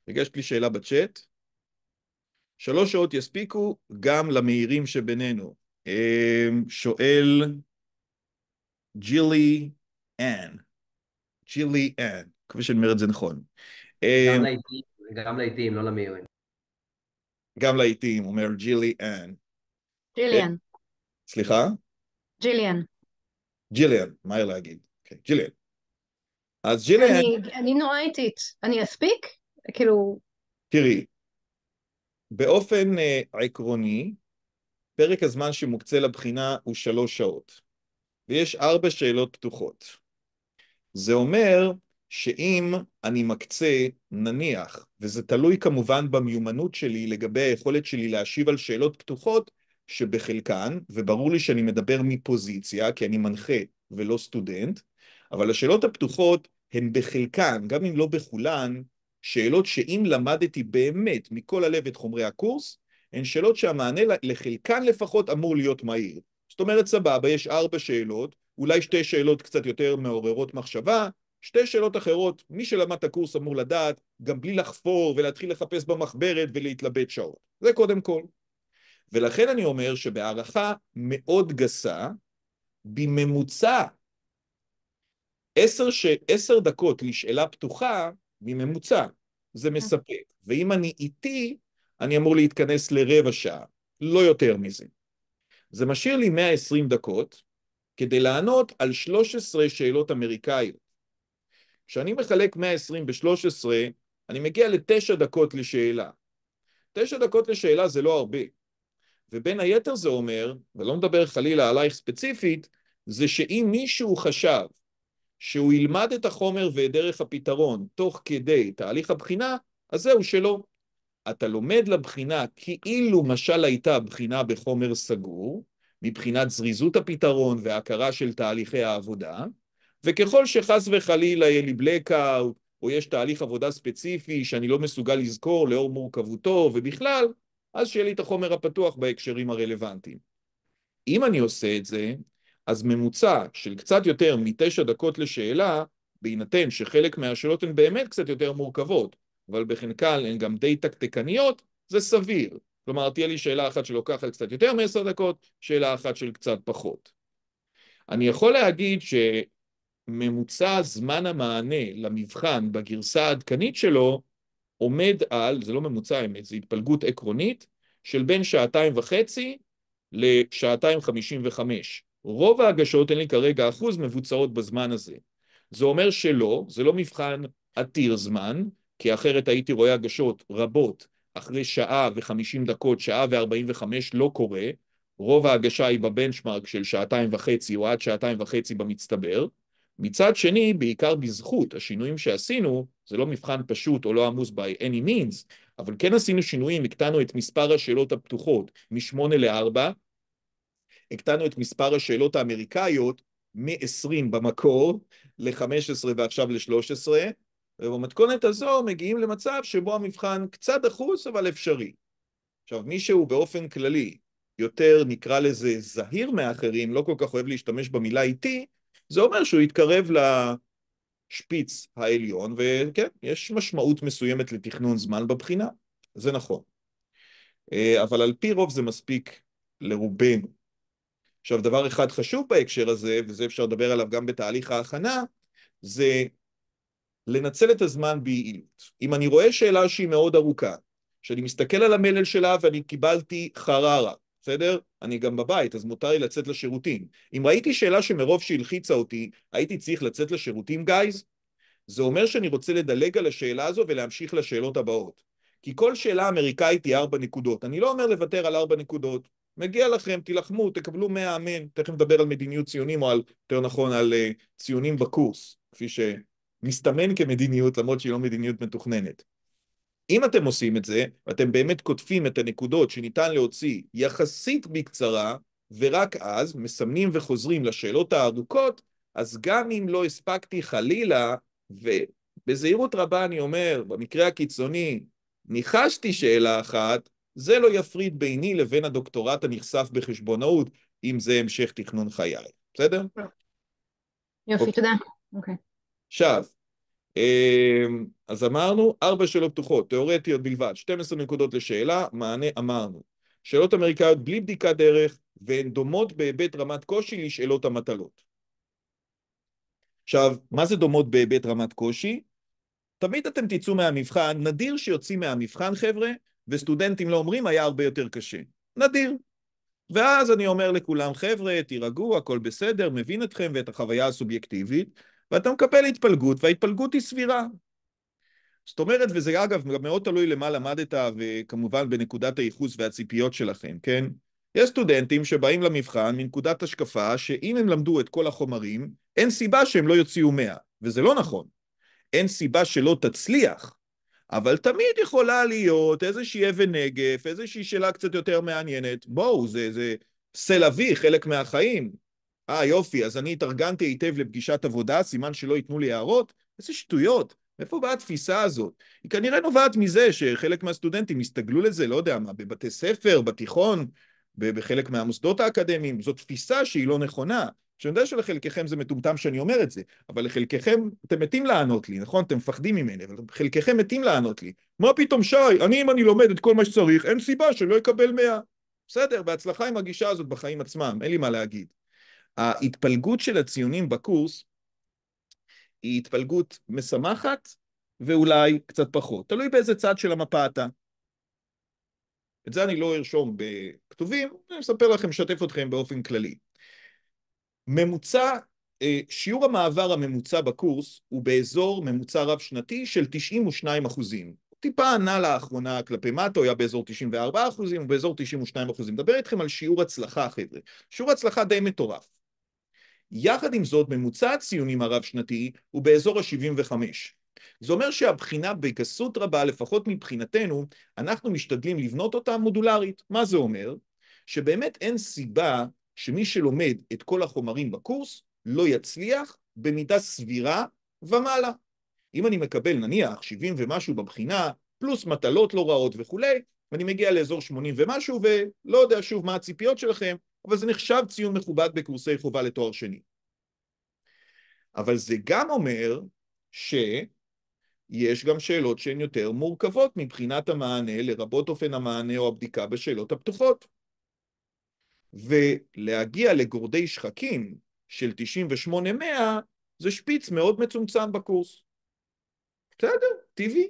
הגשת לי שאלה בצ'אט? שלוש שעות יספיקו גם למהירים שבינינו. אמ, שואל ג'ילי אנ. ג'ילי אנ. מקווה שאני אומר את זה נכון. גם אמ, לעיתים, גם לאיטיים, לא למהירים. גם לעיתים, אומר ג'ילי אנ. ג'יליאן. סליחה? ג'יליאן. ג'יליאן, מהר להגיד. אוקיי, ג'יליאן. אז ג'יליאן... אני נורא איטית. אני אספיק? כאילו... תראי, באופן אה, עקרוני, פרק הזמן שמוקצה לבחינה הוא שלוש שעות, ויש ארבע שאלות פתוחות. זה אומר שאם אני מקצה, נניח, וזה תלוי כמובן במיומנות שלי לגבי היכולת שלי להשיב על שאלות פתוחות, שבחלקן, וברור לי שאני מדבר מפוזיציה, כי אני מנחה ולא סטודנט, אבל השאלות הפתוחות הן בחלקן, גם אם לא בכולן, שאלות שאם למדתי באמת מכל הלב את חומרי הקורס, הן שאלות שהמענה לחלקן לפחות אמור להיות מהיר. זאת אומרת, סבבה, יש ארבע שאלות, אולי שתי שאלות קצת יותר מעוררות מחשבה, שתי שאלות אחרות, מי שלמד את הקורס אמור לדעת, גם בלי לחפור ולהתחיל לחפש במחברת ולהתלבט שעות. זה קודם כל. ולכן אני אומר שבהערכה מאוד גסה, בממוצע עשר, ש... עשר דקות לשאלה פתוחה, בממוצע, זה כן. מספק. ואם אני איתי, אני אמור להתכנס לרבע שעה, לא יותר מזה. זה משאיר לי 120 דקות כדי לענות על 13 שאלות אמריקאיות. כשאני מחלק 120 ב-13, אני מגיע לתשע דקות לשאלה. תשע דקות לשאלה זה לא הרבה. ובין היתר זה אומר, ולא מדבר חלילה עלייך ספציפית, זה שאם מישהו חשב שהוא ילמד את החומר ואת דרך הפתרון תוך כדי תהליך הבחינה, אז זהו שלא. אתה לומד לבחינה כאילו משל הייתה בחינה בחומר סגור, מבחינת זריזות הפתרון וההכרה של תהליכי העבודה, וככל שחס וחלילה יהיה לי בלקאוט, או יש תהליך עבודה ספציפי שאני לא מסוגל לזכור לאור מורכבותו ובכלל, אז שיהיה לי את החומר הפתוח בהקשרים הרלוונטיים. אם אני עושה את זה, אז ממוצע של קצת יותר מתשע דקות לשאלה, בהינתן שחלק מהשאלות הן באמת קצת יותר מורכבות, אבל בחלקן הן גם די תקתקניות, זה סביר. כלומר, תהיה לי שאלה אחת שלוקחת קצת יותר מעשר דקות, שאלה אחת של קצת פחות. אני יכול להגיד שממוצע זמן המענה למבחן בגרסה העדכנית שלו עומד על, זה לא ממוצע אמת, זו התפלגות עקרונית, של בין שעתיים וחצי לשעתיים חמישים וחמש. רוב ההגשות, אין לי כרגע אחוז, מבוצעות בזמן הזה. זה אומר שלא, זה לא מבחן עתיר זמן, כי אחרת הייתי רואה הגשות רבות אחרי שעה וחמישים דקות, שעה וארבעים וחמש לא קורה, רוב ההגשה היא בבנצ'מרק של שעתיים וחצי או עד שעתיים וחצי במצטבר. מצד שני, בעיקר בזכות השינויים שעשינו, זה לא מבחן פשוט או לא עמוס by any means, אבל כן עשינו שינויים, הקטנו את מספר השאלות הפתוחות משמונה לארבע, הקטנו את מספר השאלות האמריקאיות מ-20 במקור ל-15 ועכשיו ל-13, ובמתכונת הזו מגיעים למצב שבו המבחן קצת דחוס אבל אפשרי. עכשיו, מי שהוא באופן כללי יותר, נקרא לזה, זהיר מאחרים, לא כל כך אוהב להשתמש במילה איטי, זה אומר שהוא יתקרב לשפיץ העליון, וכן, יש משמעות מסוימת לתכנון זמן בבחינה, זה נכון. אה, אבל על פי רוב זה מספיק לרובנו. עכשיו, דבר אחד חשוב בהקשר הזה, וזה אפשר לדבר עליו גם בתהליך ההכנה, זה לנצל את הזמן ביעילות. אם אני רואה שאלה שהיא מאוד ארוכה, שאני מסתכל על המלל שלה ואני קיבלתי חררה, בסדר? אני גם בבית, אז מותר לי לצאת לשירותים. אם ראיתי שאלה שמרוב שהלחיצה אותי, הייתי צריך לצאת לשירותים, גייז? זה אומר שאני רוצה לדלג על השאלה הזו ולהמשיך לשאלות הבאות. כי כל שאלה אמריקאית היא ארבע נקודות. אני לא אומר לוותר על ארבע נקודות, מגיע לכם, תילחמו, תקבלו 100 אמן, תכף נדבר על מדיניות ציונים, או על, יותר נכון, על אה, ציונים בקורס, כפי שמסתמן כמדיניות, למרות שהיא לא מדיניות מתוכננת. אם אתם עושים את זה, ואתם באמת קוטפים את הנקודות שניתן להוציא יחסית בקצרה, ורק אז מסמנים וחוזרים לשאלות הארוכות, אז גם אם לא הספקתי חלילה, ובזהירות רבה אני אומר, במקרה הקיצוני, ניחשתי שאלה אחת, זה לא יפריד ביני לבין הדוקטורט הנכסף בחשבונאות, אם זה המשך תכנון חיי, בסדר? יופי, אוקיי. תודה. אוקיי. עכשיו, אמ, אז אמרנו, ארבע שאלות פתוחות, תיאורטיות בלבד, 12 נקודות לשאלה, מענה אמרנו. שאלות אמריקאיות בלי בדיקת דרך, והן דומות בהיבט רמת קושי לשאלות המטלות. עכשיו, מה זה דומות בהיבט רמת קושי? תמיד אתם תצאו מהמבחן, נדיר שיוצאים מהמבחן, חבר'ה, וסטודנטים לא אומרים, היה הרבה יותר קשה. נדיר. ואז אני אומר לכולם, חבר'ה, תירגעו, הכל בסדר, מבין אתכם ואת החוויה הסובייקטיבית, ואתה מקבל התפלגות, וההתפלגות היא סבירה. זאת אומרת, וזה אגב גם מאוד תלוי למה למדת, וכמובן בנקודת הייחוס והציפיות שלכם, כן? יש סטודנטים שבאים למבחן מנקודת השקפה שאם הם למדו את כל החומרים, אין סיבה שהם לא יוציאו 100, וזה לא נכון. אין סיבה שלא תצליח, אבל תמיד יכולה להיות איזושהי אבן נגף, איזושהי שאלה קצת יותר מעניינת. בואו, זה, זה סל אבי, חלק מהחיים. אה, יופי, אז אני התארגנתי היטב לפגישת עבודה, סימן שלא ייתנו לי הערות? איזה שטויות. מאיפה באה התפיסה הזאת? היא כנראה נובעת מזה שחלק מהסטודנטים הסתגלו לזה, לא יודע מה, בבתי ספר, בתיכון, בחלק מהמוסדות האקדמיים. זו תפיסה שהיא לא נכונה. שאני יודע שלחלקכם זה מטומטם שאני אומר את זה, אבל לחלקכם אתם מתים לענות לי, נכון? אתם מפחדים ממני, אבל חלקכם מתים לענות לי. מה פתאום שי? אני אם אני לומד את כל מה שצריך, אין סיבה שלא אקבל מאה. בסדר, בהצלחה עם הגישה הזאת בחיים עצמם, אין לי מה להגיד. ההתפלגות של הציונים בקורס היא התפלגות משמחת ואולי קצת פחות, תלוי באיזה צד של המפה אתה. את זה אני לא ארשום בכתובים, אני מספר לכם, משתף אתכם באופן כללי. ממוצע, אה, שיעור המעבר הממוצע בקורס הוא באזור ממוצע רב-שנתי של 92 אחוזים. טיפה ענה לאחרונה כלפי מטה, הוא היה באזור 94 אחוזים, הוא באזור 92 אחוזים. נדבר איתכם על שיעור הצלחה, חבר'ה. שיעור הצלחה די מטורף. יחד עם זאת, ממוצע הציונים הרב-שנתי הוא באזור ה-75. זה אומר שהבחינה בגסות רבה, לפחות מבחינתנו, אנחנו משתדלים לבנות אותה מודולרית. מה זה אומר? שבאמת אין סיבה שמי שלומד את כל החומרים בקורס לא יצליח במידה סבירה ומעלה. אם אני מקבל נניח 70 ומשהו בבחינה, פלוס מטלות לא רעות וכולי, ואני מגיע לאזור 80 ומשהו, ולא יודע שוב מה הציפיות שלכם, אבל זה נחשב ציון מכובד בקורסי חובה לתואר שני. אבל זה גם אומר שיש גם שאלות שהן יותר מורכבות מבחינת המענה, לרבות אופן המענה או הבדיקה בשאלות הפתוחות. ולהגיע לגורדי שחקים של 98-100 זה שפיץ מאוד מצומצם בקורס. בסדר, טבעי.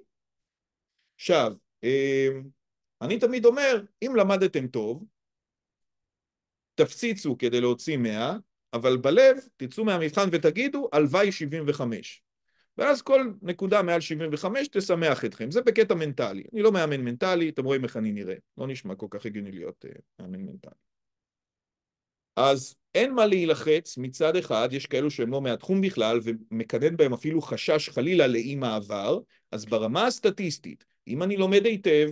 עכשיו, אמ, אני תמיד אומר, אם למדתם טוב, תפציצו כדי להוציא 100, אבל בלב תצאו מהמבחן ותגידו, הלוואי 75. ואז כל נקודה מעל 75 תשמח אתכם. זה בקטע מנטלי. אני לא מאמן מנטלי, אתם רואים איך אני נראה. לא נשמע כל כך הגיוני להיות אה, מאמן מנטלי. אז אין מה להילחץ, מצד אחד יש כאלו שהם לא מהתחום בכלל ומקנן בהם אפילו חשש חלילה לאי מעבר, אז ברמה הסטטיסטית, אם אני לומד היטב,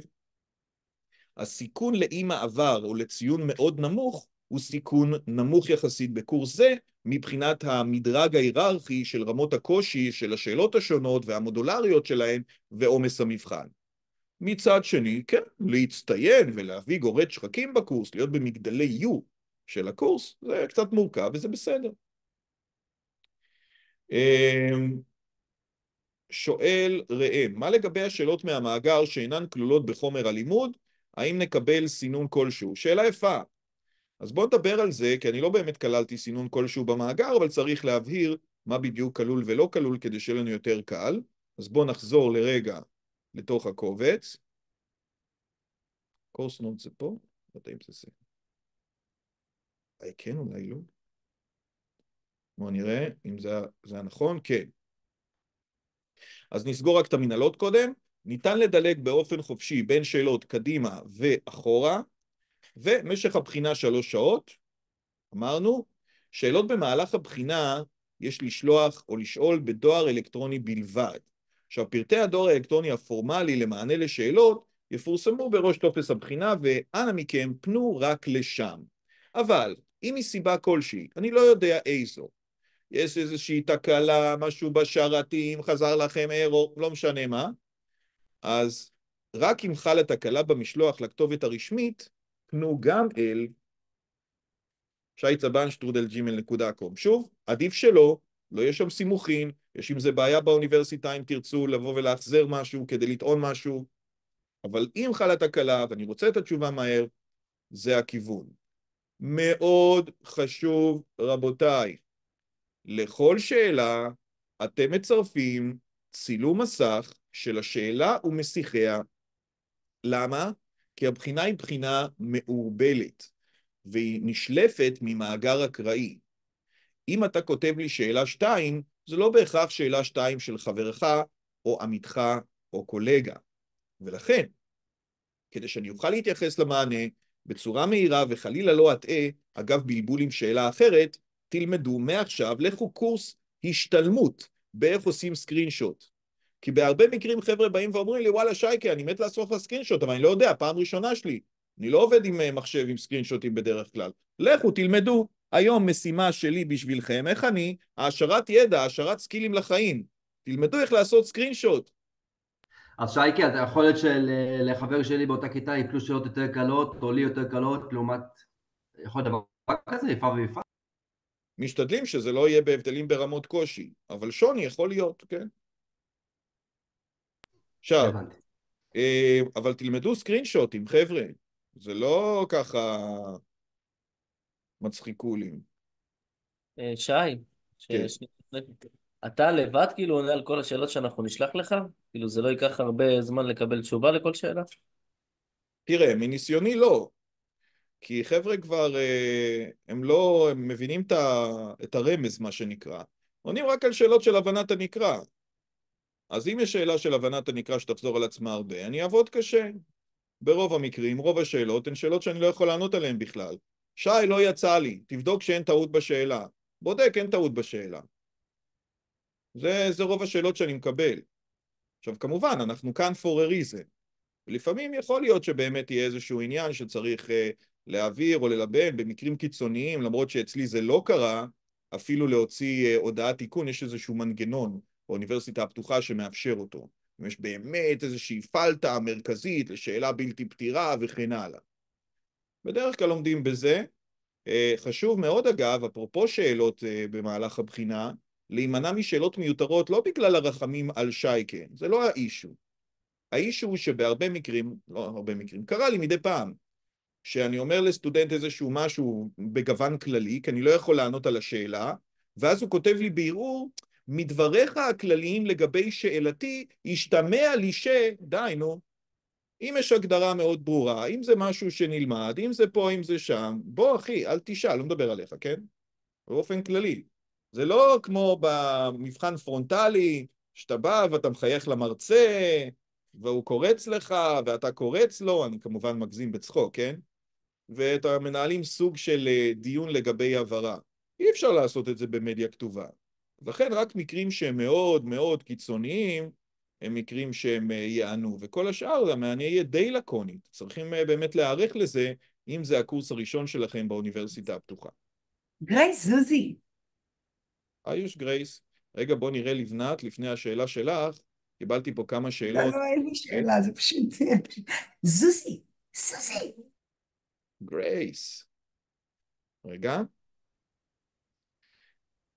הסיכון לאי מעבר או לציון מאוד נמוך הוא סיכון נמוך יחסית בקורס זה מבחינת המדרג ההיררכי של רמות הקושי של השאלות השונות והמודולריות שלהן ועומס המבחן. מצד שני, כן, להצטיין ולהביא גורד שחקים בקורס, להיות במגדלי U, של הקורס, זה קצת מורכב וזה בסדר. אמ, שואל ראם, מה לגבי השאלות מהמאגר שאינן כלולות בחומר הלימוד? האם נקבל סינון כלשהו? שאלה יפה. אז בואו נדבר על זה, כי אני לא באמת כללתי סינון כלשהו במאגר, אבל צריך להבהיר מה בדיוק כלול ולא כלול כדי שיהיה לנו יותר קל. אז בואו נחזור לרגע לתוך הקובץ. קורס נוט זה פה, לא יודע אם זה זה. אולי אה, כן, אולי לא. בואו נראה אם זה, זה הנכון, כן. אז נסגור רק את המנהלות קודם. ניתן לדלג באופן חופשי בין שאלות קדימה ואחורה, ומשך הבחינה שלוש שעות, אמרנו, שאלות במהלך הבחינה יש לשלוח או לשאול בדואר אלקטרוני בלבד. עכשיו, פרטי הדואר האלקטרוני הפורמלי למענה לשאלות יפורסמו בראש טופס הבחינה, ואנא מכם, פנו רק לשם. אבל אם מסיבה כלשהי, אני לא יודע איזו, יש איזושהי תקלה, משהו בשרתים, חזר לכם אירו, לא משנה מה, אז רק אם חלה תקלה במשלוח לכתובת הרשמית, תנו גם אל שי צבן שטרודל ג'ימל נקודה קום. שוב, עדיף שלא, לא יש שם סימוכין, יש עם זה בעיה באוניברסיטה אם תרצו לבוא ולהחזר משהו כדי לטעון משהו, אבל אם חלה תקלה ואני רוצה את התשובה מהר, זה הכיוון. מאוד חשוב, רבותיי. לכל שאלה אתם מצרפים צילום מסך של השאלה ומסיחיה. למה? כי הבחינה היא בחינה מעורבלת, והיא נשלפת ממאגר אקראי. אם אתה כותב לי שאלה 2, זה לא בהכרח שאלה 2 של חברך, או עמיתך, או קולגה. ולכן, כדי שאני אוכל להתייחס למענה, בצורה מהירה וחלילה לא אטעה, אגב בלבול עם שאלה אחרת, תלמדו מעכשיו, לכו קורס השתלמות באיך עושים סקרין שוט. כי בהרבה מקרים חבר'ה באים ואומרים לי, וואלה שייקה, אני מת לעשות לך סקרין שוט, אבל אני לא יודע, פעם ראשונה שלי. אני לא עובד עם אה, מחשב עם סקרין שוטים בדרך כלל. לכו, תלמדו. היום משימה שלי בשבילכם, איך אני, העשרת ידע, העשרת סקילים לחיים. תלמדו איך לעשות סקרין שוט. אז שייקי, אז היכולת של אה, לחבר שלי באותה כיתה יפלו שאלות יותר קלות, או לי יותר קלות, לעומת יכול להיות דבר כזה, איפה ואיפה? משתדלים שזה לא יהיה בהבדלים ברמות קושי, אבל שוני יכול להיות, כן? עכשיו, אה, אבל תלמדו סקרינשוטים, חבר'ה. זה לא ככה מצחיקולים. אה, שי, כן. ש... אתה לבד כאילו עונה על כל השאלות שאנחנו נשלח לך? כאילו זה לא ייקח הרבה זמן לקבל תשובה לכל שאלה? תראה, מניסיוני לא. כי חבר'ה כבר, אה, הם לא, הם מבינים את הרמז, מה שנקרא. עונים רק על שאלות של הבנת הנקרא. אז אם יש שאלה של הבנת הנקרא שתחזור על עצמה הרבה, אני אעבוד קשה. ברוב המקרים, רוב השאלות הן שאלות שאני לא יכול לענות עליהן בכלל. שי, לא יצא לי, תבדוק שאין טעות בשאלה. בודק, אין טעות בשאלה. זה, זה רוב השאלות שאני מקבל. עכשיו כמובן, אנחנו כאן for a reason. לפעמים יכול להיות שבאמת יהיה איזשהו עניין שצריך uh, להעביר או ללבן במקרים קיצוניים, למרות שאצלי זה לא קרה, אפילו להוציא uh, הודעת תיקון, יש איזשהו מנגנון באוניברסיטה הפתוחה שמאפשר אותו. אם יש באמת איזושהי פלטה מרכזית לשאלה בלתי פתירה וכן הלאה. בדרך כלל לומדים בזה. אה, חשוב מאוד אגב, אפרופו שאלות במהלך הבחינה, להימנע משאלות מיותרות לא בגלל הרחמים על שייקה, כן, זה לא האישו. האישו הוא שבהרבה מקרים, לא הרבה מקרים, קרה לי מדי פעם, שאני אומר לסטודנט איזשהו משהו בגוון כללי, כי אני לא יכול לענות על השאלה, ואז הוא כותב לי בערעור, מדבריך הכלליים לגבי שאלתי, השתמע לי ש... די, נו. אם יש הגדרה מאוד ברורה, אם זה משהו שנלמד, אם זה פה, אם זה שם, בוא אחי, אל תשאל, לא מדבר עליך, כן? באופן כללי. זה לא כמו במבחן פרונטלי, שאתה בא ואתה מחייך למרצה, והוא קורץ לך, ואתה קורץ לו, אני כמובן מגזים בצחוק, כן? ואתה מנהלים סוג של אה, דיון לגבי הבהרה. אי אפשר לעשות את זה במדיה כתובה. לכן רק מקרים שהם מאוד מאוד קיצוניים, הם מקרים שהם אה, יענו, וכל השאר המענה יהיה די לקוני. צריכים אה, באמת להיערך לזה, אם זה הקורס הראשון שלכם באוניברסיטה הפתוחה. גיא זוזי, איוש גרייס. רגע, בוא נראה לבנת, לפני השאלה שלך, קיבלתי פה כמה לא, שאלות. לא, לא, אין לי שאלה, זה פשוט... זוזי, זוזי. גרייס. רגע.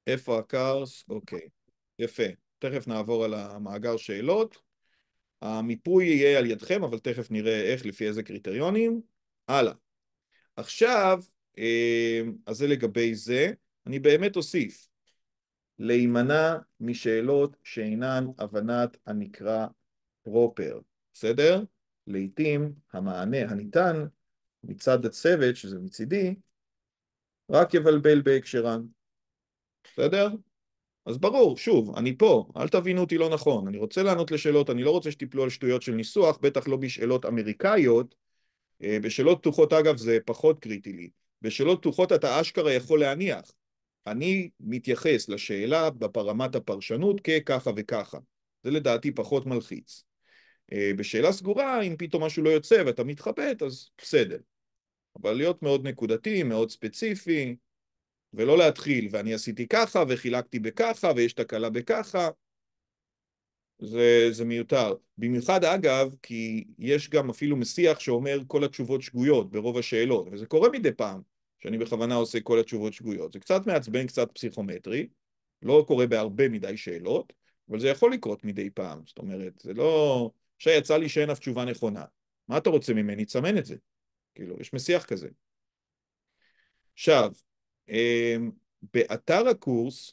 איפה הקארס? אוקיי, יפה. תכף נעבור על המאגר שאלות. המיפוי יהיה על ידכם, אבל תכף נראה איך, לפי איזה קריטריונים. הלאה. עכשיו, אה, אז זה לגבי זה. אני באמת אוסיף. להימנע משאלות שאינן הבנת הנקרא פרופר, בסדר? לעתים המענה הניתן מצד הצוות, שזה מצידי, רק יבלבל בהקשרן, בסדר? אז ברור, שוב, אני פה, אל תבינו אותי לא נכון, אני רוצה לענות לשאלות, אני לא רוצה שתיפלו על שטויות של ניסוח, בטח לא בשאלות אמריקאיות, אה, בשאלות פתוחות אגב זה פחות קריטי לי, בשאלות פתוחות אתה אשכרה יכול להניח, אני מתייחס לשאלה בפרמת הפרשנות כככה וככה. זה לדעתי פחות מלחיץ. אה, בשאלה סגורה, אם פתאום משהו לא יוצא ואתה מתחבט, אז בסדר. אבל להיות מאוד נקודתי, מאוד ספציפי, ולא להתחיל, ואני עשיתי ככה, וחילקתי בככה, ויש תקלה בככה, זה, זה מיותר. במיוחד אגב, כי יש גם אפילו משיח שאומר כל התשובות שגויות ברוב השאלות, וזה קורה מדי פעם. שאני בכוונה עושה כל התשובות שגויות. זה קצת מעצבן, קצת פסיכומטרי, לא קורה בהרבה מדי שאלות, אבל זה יכול לקרות מדי פעם. זאת אומרת, זה לא... עכשיו יצא לי שאין אף תשובה נכונה. מה אתה רוצה ממני? תסמן את זה. כאילו, יש משיח כזה. עכשיו, אמ, באתר הקורס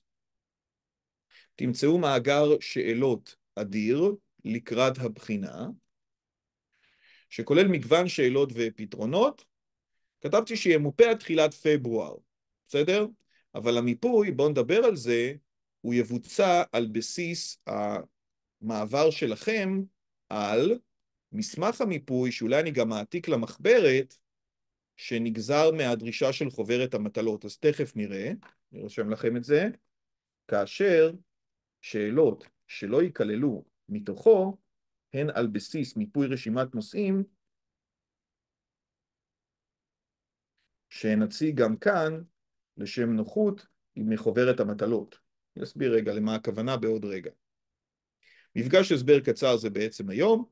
תמצאו מאגר שאלות אדיר לקראת הבחינה, שכולל מגוון שאלות ופתרונות, כתבתי שימופה עד תחילת פברואר, בסדר? אבל המיפוי, בואו נדבר על זה, הוא יבוצע על בסיס המעבר שלכם על מסמך המיפוי, שאולי אני גם אעתיק למחברת, שנגזר מהדרישה של חוברת המטלות. אז תכף נראה, אני נרשם לכם את זה, כאשר שאלות שלא ייכללו מתוכו, הן על בסיס מיפוי רשימת נושאים שנציג גם כאן, לשם נוחות, מחוברת המטלות. אני אסביר רגע למה הכוונה בעוד רגע. מפגש הסבר קצר זה בעצם היום,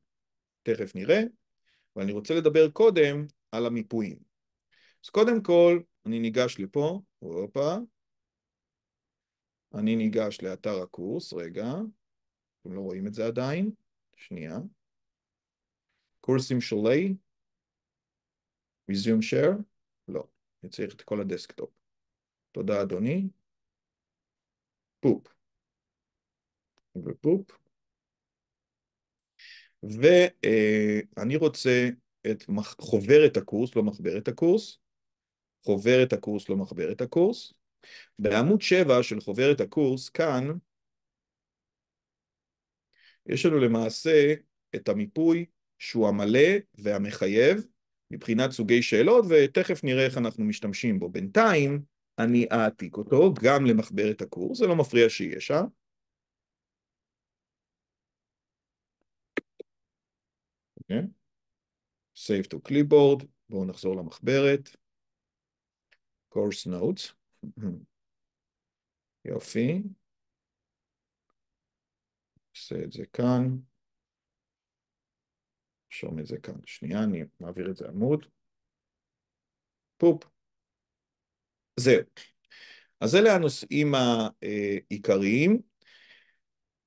תכף נראה, ואני רוצה לדבר קודם על המיפויים. אז קודם כל, אני ניגש לפה, הופה, אני ניגש לאתר הקורס, רגע, אתם לא רואים את זה עדיין, שנייה. קורסים שלי, resume share, אני צריך את כל הדסקטופ. תודה אדוני. פופ. ופופ. ואני אה, רוצה את חוברת הקורס, לא מחברת הקורס. חוברת הקורס, לא מחברת הקורס. בעמוד 7 של חוברת הקורס, כאן, יש לנו למעשה את המיפוי שהוא המלא והמחייב, מבחינת סוגי שאלות, ותכף נראה איך אנחנו משתמשים בו. בינתיים אני אעתיק אותו גם למחברת הקורס, זה לא מפריע שיהיה שם. Okay. אוקיי. Save to clipboard, בואו נחזור למחברת. course notes. יופי. נעשה את זה כאן. נרשום את זה כאן. שנייה, אני מעביר את זה עמוד. פופ. זהו. אז אלה הנושאים העיקריים.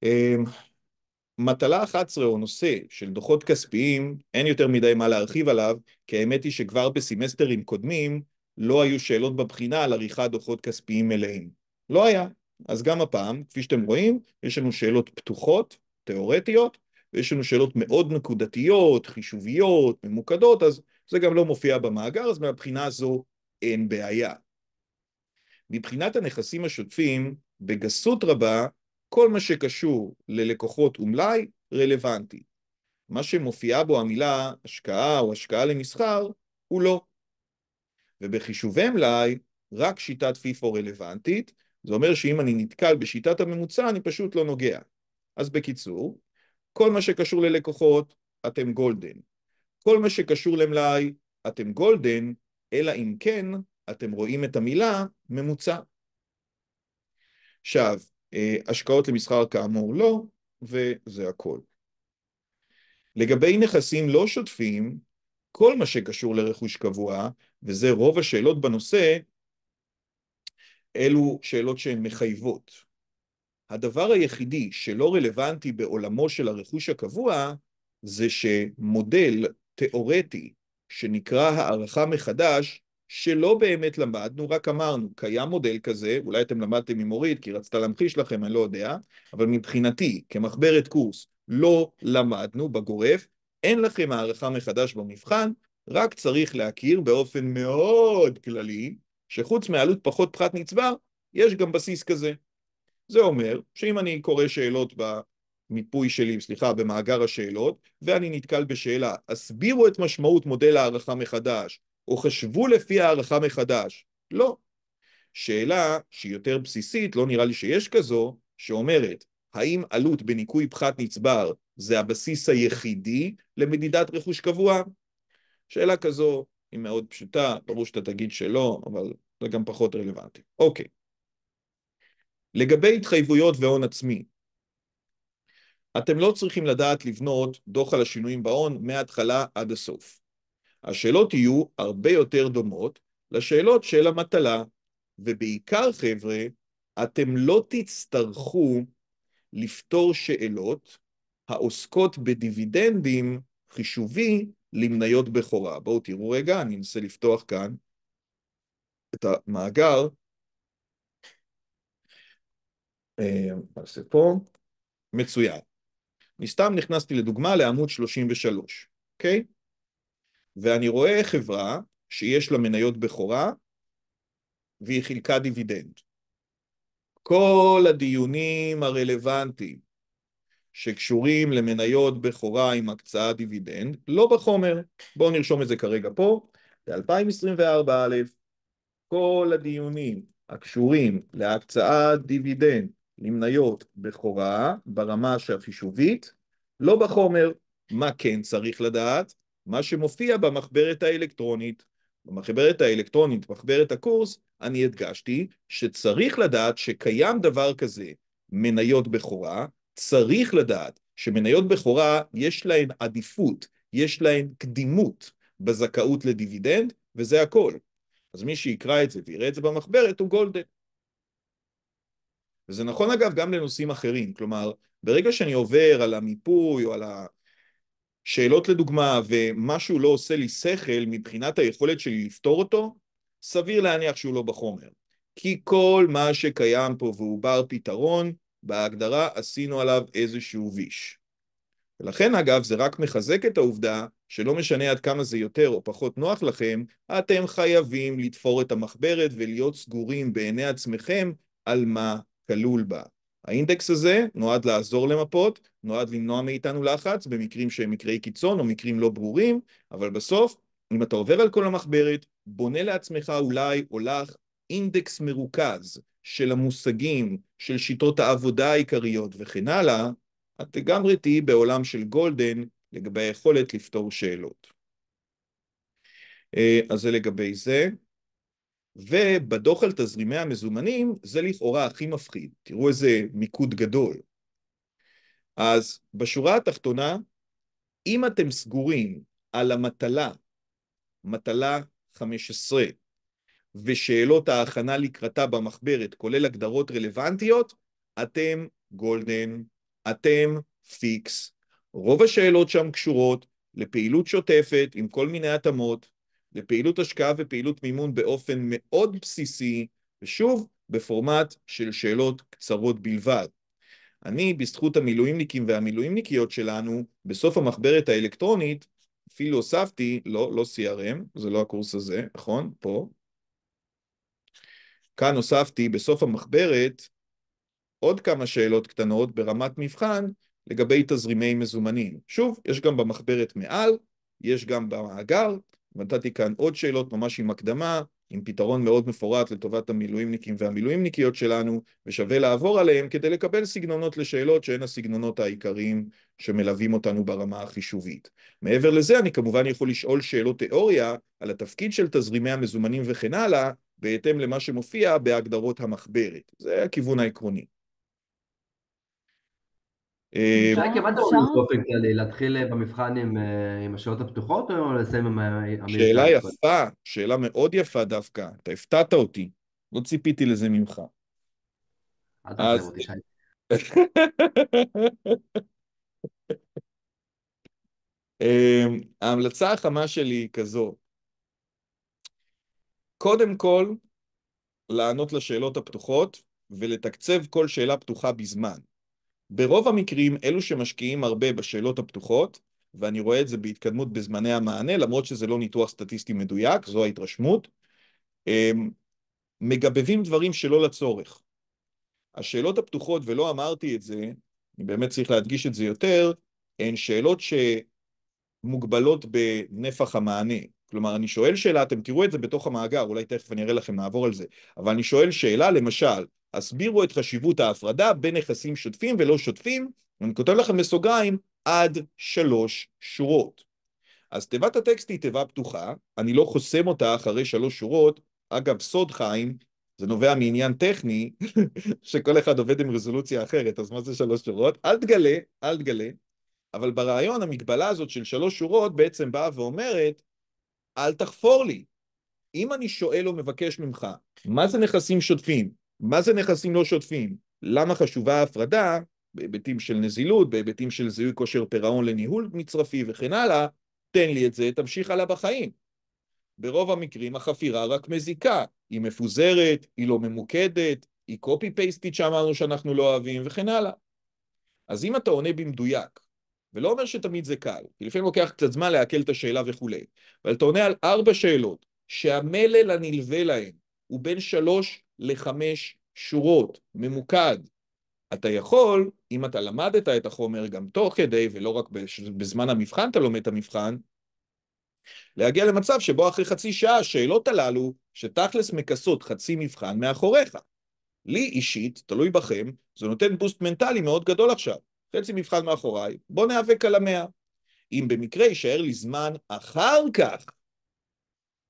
אמ, מטלה 11 או נושא של דוחות כספיים, אין יותר מדי מה להרחיב עליו, כי האמת היא שכבר בסמסטרים קודמים לא היו שאלות בבחינה על עריכת דוחות כספיים מלאים. לא היה. אז גם הפעם, כפי שאתם רואים, יש לנו שאלות פתוחות, תיאורטיות, ויש לנו שאלות מאוד נקודתיות, חישוביות, ממוקדות, אז זה גם לא מופיע במאגר, אז מהבחינה הזו אין בעיה. מבחינת הנכסים השוטפים, בגסות רבה, כל מה שקשור ללקוחות ומלאי רלוונטי. מה שמופיעה בו המילה השקעה או השקעה למסחר, הוא לא. ובחישובי מלאי, רק שיטת פיפו רלוונטית, זה אומר שאם אני נתקל בשיטת הממוצע, אני פשוט לא נוגע. אז בקיצור, כל מה שקשור ללקוחות, אתם גולדן. כל מה שקשור למלאי, אתם גולדן, אלא אם כן אתם רואים את המילה ממוצע. עכשיו, אה, השקעות למסחר כאמור לא, וזה הכל. לגבי נכסים לא שוטפים, כל מה שקשור לרכוש קבוע, וזה רוב השאלות בנושא, אלו שאלות שהן מחייבות. הדבר היחידי שלא רלוונטי בעולמו של הרכוש הקבוע, זה שמודל תיאורטי שנקרא הערכה מחדש, שלא באמת למדנו, רק אמרנו, קיים מודל כזה, אולי אתם למדתם עם אורית כי רצתה להמחיש לכם, אני לא יודע, אבל מבחינתי, כמחברת קורס, לא למדנו בגורף, אין לכם הערכה מחדש במבחן, רק צריך להכיר באופן מאוד כללי, שחוץ מעלות פחות פחת נצבר, יש גם בסיס כזה. זה אומר שאם אני קורא שאלות במיפוי שלי, סליחה, במאגר השאלות, ואני נתקל בשאלה, הסבירו את משמעות מודל הערכה מחדש, או חשבו לפי הערכה מחדש. לא. שאלה שהיא יותר בסיסית, לא נראה לי שיש כזו, שאומרת, האם עלות בניכוי פחת נצבר זה הבסיס היחידי למדידת רכוש קבוע? שאלה כזו היא מאוד פשוטה, ברור שאתה תגיד שלא, אבל זה גם פחות רלוונטי. אוקיי. לגבי התחייבויות והון עצמי, אתם לא צריכים לדעת לבנות דוח על השינויים בהון מההתחלה עד הסוף. השאלות יהיו הרבה יותר דומות לשאלות של המטלה, ובעיקר, חבר'ה, אתם לא תצטרכו לפתור שאלות העוסקות בדיבידנדים חישובי למניות בכורה. בואו תראו רגע, אני אנסה לפתוח כאן את המאגר זה אה, פה, מצוין. מסתם נכנסתי לדוגמה לעמוד 33, אוקיי? ואני רואה חברה שיש לה מניות בכורה והיא חילקה דיבידנד. כל הדיונים הרלוונטיים שקשורים למניות בכורה עם הקצאה דיבידנד, לא בחומר. בואו נרשום את זה כרגע פה, ב-2024 א', כל הדיונים הקשורים להקצאה דיבידנד למניות בכורה ברמה שהחישובית, לא בחומר. מה כן צריך לדעת? מה שמופיע במחברת האלקטרונית. במחברת האלקטרונית, מחברת הקורס, אני הדגשתי שצריך לדעת שקיים דבר כזה, מניות בכורה, צריך לדעת שמניות בכורה יש להן עדיפות, יש להן קדימות בזכאות לדיבידנד, וזה הכל. אז מי שיקרא את זה ויראה את זה במחברת הוא גולדן. וזה נכון אגב גם לנושאים אחרים, כלומר, ברגע שאני עובר על המיפוי או על השאלות לדוגמה ומשהו לא עושה לי שכל מבחינת היכולת שלי לפתור אותו, סביר להניח שהוא לא בחומר. כי כל מה שקיים פה והוא בר פתרון, בהגדרה עשינו עליו איזשהו ויש. ולכן אגב, זה רק מחזק את העובדה שלא משנה עד כמה זה יותר או פחות נוח לכם, אתם חייבים לתפור את המחברת ולהיות סגורים בעיני עצמכם על מה כלול בה. האינדקס הזה נועד לעזור למפות, נועד למנוע מאיתנו לחץ במקרים שהם מקרי קיצון או מקרים לא ברורים, אבל בסוף, אם אתה עובר על כל המחברת, בונה לעצמך אולי או לך אינדקס מרוכז של המושגים, של שיטות העבודה העיקריות וכן הלאה, את לגמרי תהיי בעולם של גולדן לגבי היכולת לפתור שאלות. אה, אז זה לגבי זה. ובדוח על תזרימי המזומנים זה לכאורה הכי מפחיד, תראו איזה מיקוד גדול. אז בשורה התחתונה, אם אתם סגורים על המטלה, מטלה 15, ושאלות ההכנה לקראתה במחברת, כולל הגדרות רלוונטיות, אתם גולדן, אתם פיקס. רוב השאלות שם קשורות לפעילות שוטפת עם כל מיני התאמות, לפעילות השקעה ופעילות מימון באופן מאוד בסיסי, ושוב, בפורמט של שאלות קצרות בלבד. אני, בזכות המילואימניקים והמילואימניקיות שלנו, בסוף המחברת האלקטרונית, אפילו הוספתי, לא, לא CRM, זה לא הקורס הזה, נכון? פה. כאן הוספתי בסוף המחברת עוד כמה שאלות קטנות ברמת מבחן לגבי תזרימי מזומנים. שוב, יש גם במחברת מעל, יש גם במאגר, נתתי כאן עוד שאלות ממש עם הקדמה, עם פתרון מאוד מפורט לטובת המילואימניקים והמילואימניקיות שלנו, ושווה לעבור עליהם כדי לקבל סגנונות לשאלות שהן הסגנונות העיקריים שמלווים אותנו ברמה החישובית. מעבר לזה, אני כמובן יכול לשאול שאלות תיאוריה על התפקיד של תזרימי המזומנים וכן הלאה, בהתאם למה שמופיע בהגדרות המחברת. זה הכיוון העקרוני. שייקה, באופן כללי? להתחיל אה, במבחן אה, עם השאלות הפתוחות או לסיים עם אה, המבחן? שאלה יפה, שאלה מאוד יפה דווקא. אתה הפתעת אותי, לא ציפיתי לזה ממך. אל ההמלצה החמה שלי היא כזו, קודם כל, לענות לשאלות הפתוחות ולתקצב כל שאלה פתוחה בזמן. ברוב המקרים, אלו שמשקיעים הרבה בשאלות הפתוחות, ואני רואה את זה בהתקדמות בזמני המענה, למרות שזה לא ניתוח סטטיסטי מדויק, זו ההתרשמות, אמ, מגבבים דברים שלא לצורך. השאלות הפתוחות, ולא אמרתי את זה, אני באמת צריך להדגיש את זה יותר, הן שאלות שמוגבלות בנפח המענה. כלומר, אני שואל שאלה, אתם תראו את זה בתוך המאגר, אולי תכף אני אראה לכם, נעבור על זה, אבל אני שואל שאלה, למשל, הסבירו את חשיבות ההפרדה בין נכסים שוטפים ולא שוטפים, אני כותב לכם בסוגריים, עד שלוש שורות. אז תיבת הטקסט היא תיבה פתוחה, אני לא חוסם אותה אחרי שלוש שורות, אגב, סוד חיים, זה נובע מעניין טכני, שכל אחד עובד עם רזולוציה אחרת, אז מה זה שלוש שורות? אל תגלה, אל תגלה. אבל ברעיון המגבלה הזאת של שלוש שורות בעצם באה ואומרת, אל תחפור לי. אם אני שואל או מבקש ממך, מה זה נכסים שוטפים? מה זה נכסים לא שוטפים? למה חשובה ההפרדה, בהיבטים של נזילות, בהיבטים של זיהוי כושר פירעון לניהול מצרפי וכן הלאה, תן לי את זה, תמשיך הלאה בחיים. ברוב המקרים החפירה רק מזיקה, היא מפוזרת, היא לא ממוקדת, היא קופי פייסטית שאמרנו שאנחנו לא אוהבים וכן הלאה. אז אם אתה עונה במדויק, ולא אומר שתמיד זה קל, כי לפעמים לוקח קצת זמן לעכל את השאלה וכולי, אבל אתה עונה על ארבע שאלות שהמלל הנלווה להן הוא בין שלוש לחמש שורות, ממוקד. אתה יכול, אם אתה למדת את החומר גם תוך כדי, ולא רק בזמן המבחן אתה לומד את המבחן, להגיע למצב שבו אחרי חצי שעה השאלות הללו, שתכלס מכסות חצי מבחן מאחוריך. לי אישית, תלוי בכם, זה נותן בוסט מנטלי מאוד גדול עכשיו. חצי מבחן מאחוריי, בוא ניאבק על המאה. אם במקרה יישאר לי זמן אחר כך,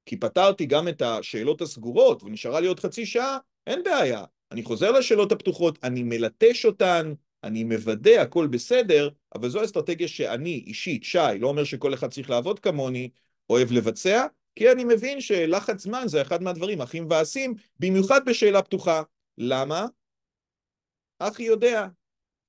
כי פתרתי גם את השאלות הסגורות ונשארה לי עוד חצי שעה, אין בעיה. אני חוזר לשאלות הפתוחות, אני מלטש אותן, אני מוודא, הכל בסדר, אבל זו האסטרטגיה שאני, אישית, שי, לא אומר שכל אחד צריך לעבוד כמוני, אוהב לבצע, כי אני מבין שלחץ זמן זה אחד מהדברים הכי מבאסים, במיוחד בשאלה פתוחה. למה? אחי יודע,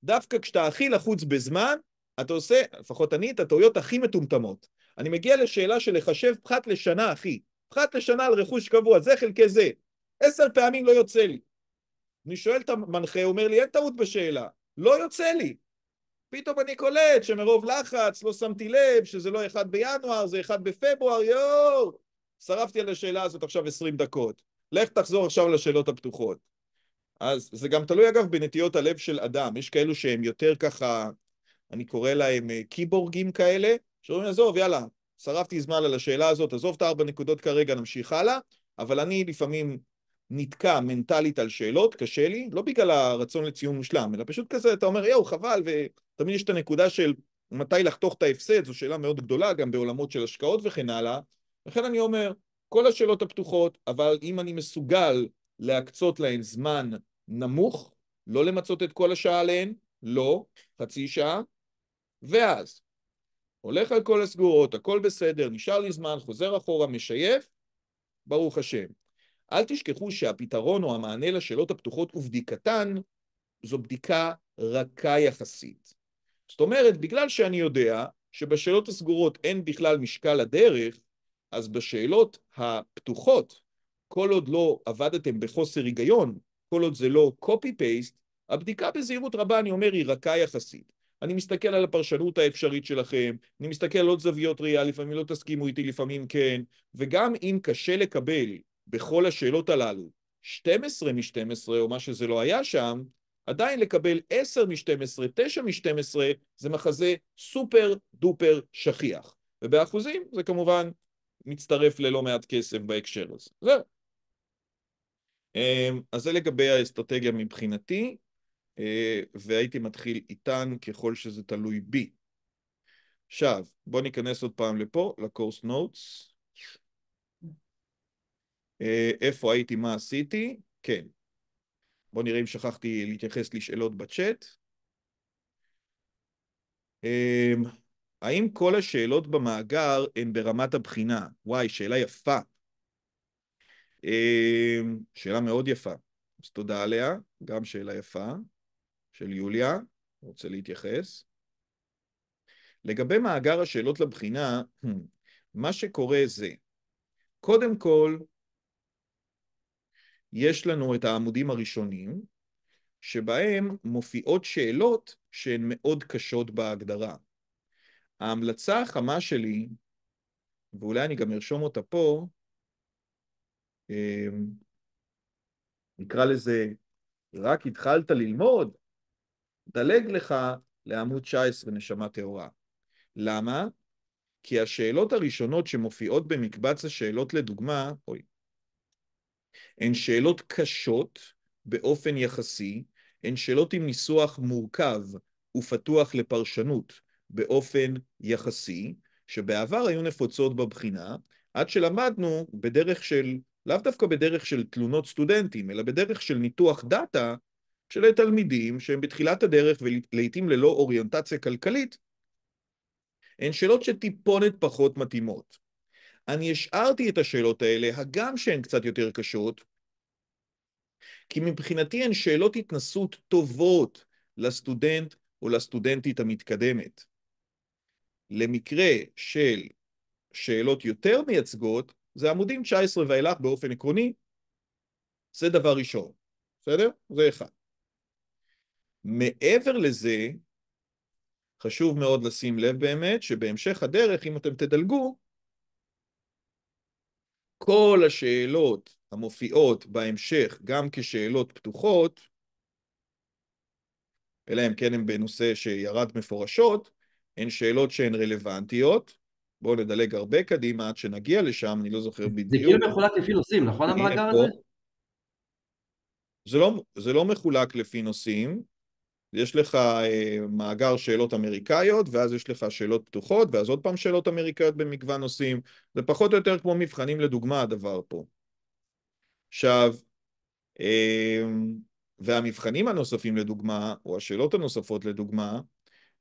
דווקא כשאתה הכי לחוץ בזמן, אתה עושה, לפחות אני, את הטעויות הכי מטומטמות. אני מגיע לשאלה של לחשב פחת לשנה, אחי. פחת לשנה על רכוש קבוע, זה חלקי זה. עשר פעמים לא יוצא לי. אני שואל את המנחה, הוא אומר לי, אין טעות בשאלה. לא יוצא לי. פתאום אני קולט שמרוב לחץ, לא שמתי לב שזה לא אחד בינואר, זה אחד בפברואר, יואו! שרפתי על השאלה הזאת עכשיו עשרים דקות. לך תחזור עכשיו לשאלות הפתוחות. אז זה גם תלוי אגב בנטיות הלב של אדם, יש כאלו שהם יותר ככה, אני קורא להם אה, קיבורגים כאלה, שאומרים עזוב יאללה, שרפתי זמן על השאלה הזאת, עזוב את הארבע נקודות כרגע, נמשיך הלאה, אבל אני לפעמים נתקע מנטלית על שאלות, קשה לי, לא בגלל הרצון לציון מושלם, אלא פשוט כזה, אתה אומר, יואו, חבל, ותמיד יש את הנקודה של מתי לחתוך את ההפסד, זו שאלה מאוד גדולה, גם בעולמות של השקעות וכן הלאה. לכן אני אומר, כל השאלות הפתוחות, אבל אם אני מסוגל להקצות להן זמן נמוך, לא למצות את כל השעה עליהן, לא, חצי שעה, ואז הולך על כל הסגורות, הכל בסדר, נשאר לי זמן, חוזר אחורה, משייף, ברוך השם. אל תשכחו שהפתרון או המענה לשאלות הפתוחות ובדיקתן זו בדיקה רכה יחסית. זאת אומרת, בגלל שאני יודע שבשאלות הסגורות אין בכלל משקל הדרך, אז בשאלות הפתוחות, כל עוד לא עבדתם בחוסר היגיון, כל עוד זה לא copy-paste, הבדיקה בזהירות רבה, אני אומר, היא רכה יחסית. אני מסתכל על הפרשנות האפשרית שלכם, אני מסתכל על עוד זוויות ראייה, לפעמים לא תסכימו איתי, לפעמים כן, וגם אם קשה לקבל בכל השאלות הללו 12 מ-12 או מה שזה לא היה שם, עדיין לקבל 10 מ-12, 9 מ-12, זה מחזה סופר דופר שכיח. ובאחוזים זה כמובן מצטרף ללא מעט כסף בהקשר הזה. זהו. אמ, אז זה לגבי האסטרטגיה מבחינתי, אה, והייתי מתחיל איתן ככל שזה תלוי בי. עכשיו, בואו ניכנס עוד פעם לפה, לקורס נוטס. אה, איפה הייתי, מה עשיתי? כן. בואו נראה אם שכחתי להתייחס לשאלות בצ'אט. אמ, האם כל השאלות במאגר הן ברמת הבחינה? וואי, שאלה יפה. אמ, שאלה מאוד יפה, אז תודה עליה, גם שאלה יפה של יוליה, רוצה להתייחס. לגבי מאגר השאלות לבחינה, מה שקורה זה, קודם כל, יש לנו את העמודים הראשונים, שבהם מופיעות שאלות שהן מאוד קשות בהגדרה. ההמלצה החמה שלי, ואולי אני גם ארשום אותה פה, אה, נקרא לזה, רק התחלת ללמוד, דלג לך לעמוד 19, נשמה טהורה. למה? כי השאלות הראשונות שמופיעות במקבץ השאלות לדוגמה, אוי, הן שאלות קשות באופן יחסי, הן שאלות עם ניסוח מורכב ופתוח לפרשנות באופן יחסי, שבעבר היו נפוצות בבחינה, עד שלמדנו בדרך של לאו דווקא בדרך של תלונות סטודנטים, אלא בדרך של ניתוח דאטה של תלמידים שהם בתחילת הדרך ולעיתים ללא אוריינטציה כלכלית, הן שאלות שטיפונת פחות מתאימות. אני השארתי את השאלות האלה, הגם שהן קצת יותר קשות, כי מבחינתי הן שאלות התנסות טובות לסטודנט או לסטודנטית המתקדמת. למקרה של שאלות יותר מייצגות, זה עמודים 19 ואילך באופן עקרוני, זה דבר ראשון, בסדר? זה אחד. מעבר לזה, חשוב מאוד לשים לב באמת שבהמשך הדרך, אם אתם תדלגו, כל השאלות המופיעות בהמשך גם כשאלות פתוחות, אלא אם כן הן בנושא שירד מפורשות, הן שאלות שהן רלוונטיות, בואו נדלג הרבה קדימה עד שנגיע לשם, אני לא זוכר בדיוק. זה כאילו מחולק לפי נושאים, נכון המאגר הזה? זה לא, זה לא מחולק לפי נושאים, יש לך אה, מאגר שאלות אמריקאיות, ואז יש לך שאלות פתוחות, ואז עוד פעם שאלות אמריקאיות במגוון נושאים. זה פחות או יותר כמו מבחנים לדוגמה הדבר פה. עכשיו, אה, והמבחנים הנוספים לדוגמה, או השאלות הנוספות לדוגמה,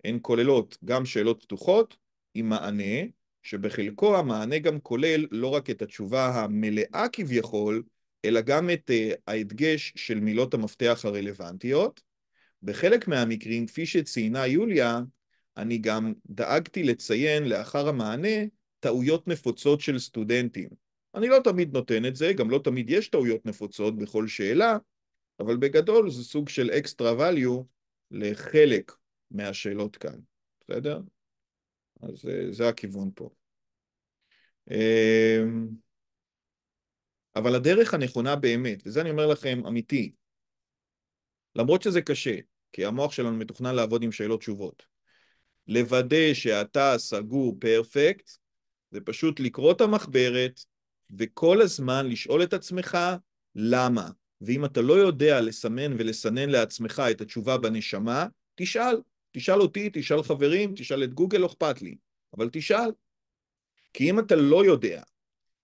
הן כוללות גם שאלות פתוחות עם מענה, שבחלקו המענה גם כולל לא רק את התשובה המלאה כביכול, אלא גם את אה, ההדגש של מילות המפתח הרלוונטיות. בחלק מהמקרים, כפי שציינה יוליה, אני גם דאגתי לציין לאחר המענה טעויות נפוצות של סטודנטים. אני לא תמיד נותן את זה, גם לא תמיד יש טעויות נפוצות בכל שאלה, אבל בגדול זה סוג של extra value לחלק מהשאלות כאן, בסדר? אז אה, זה הכיוון פה. אמ, אבל הדרך הנכונה באמת, וזה אני אומר לכם אמיתי, למרות שזה קשה, כי המוח שלנו מתוכנן לעבוד עם שאלות תשובות, לוודא שאתה סגור פרפקט, זה פשוט לקרוא את המחברת וכל הזמן לשאול את עצמך למה. ואם אתה לא יודע לסמן ולסנן לעצמך את התשובה בנשמה, תשאל, תשאל אותי, תשאל חברים, תשאל את גוגל, לא אכפת לי, אבל תשאל. כי אם אתה לא יודע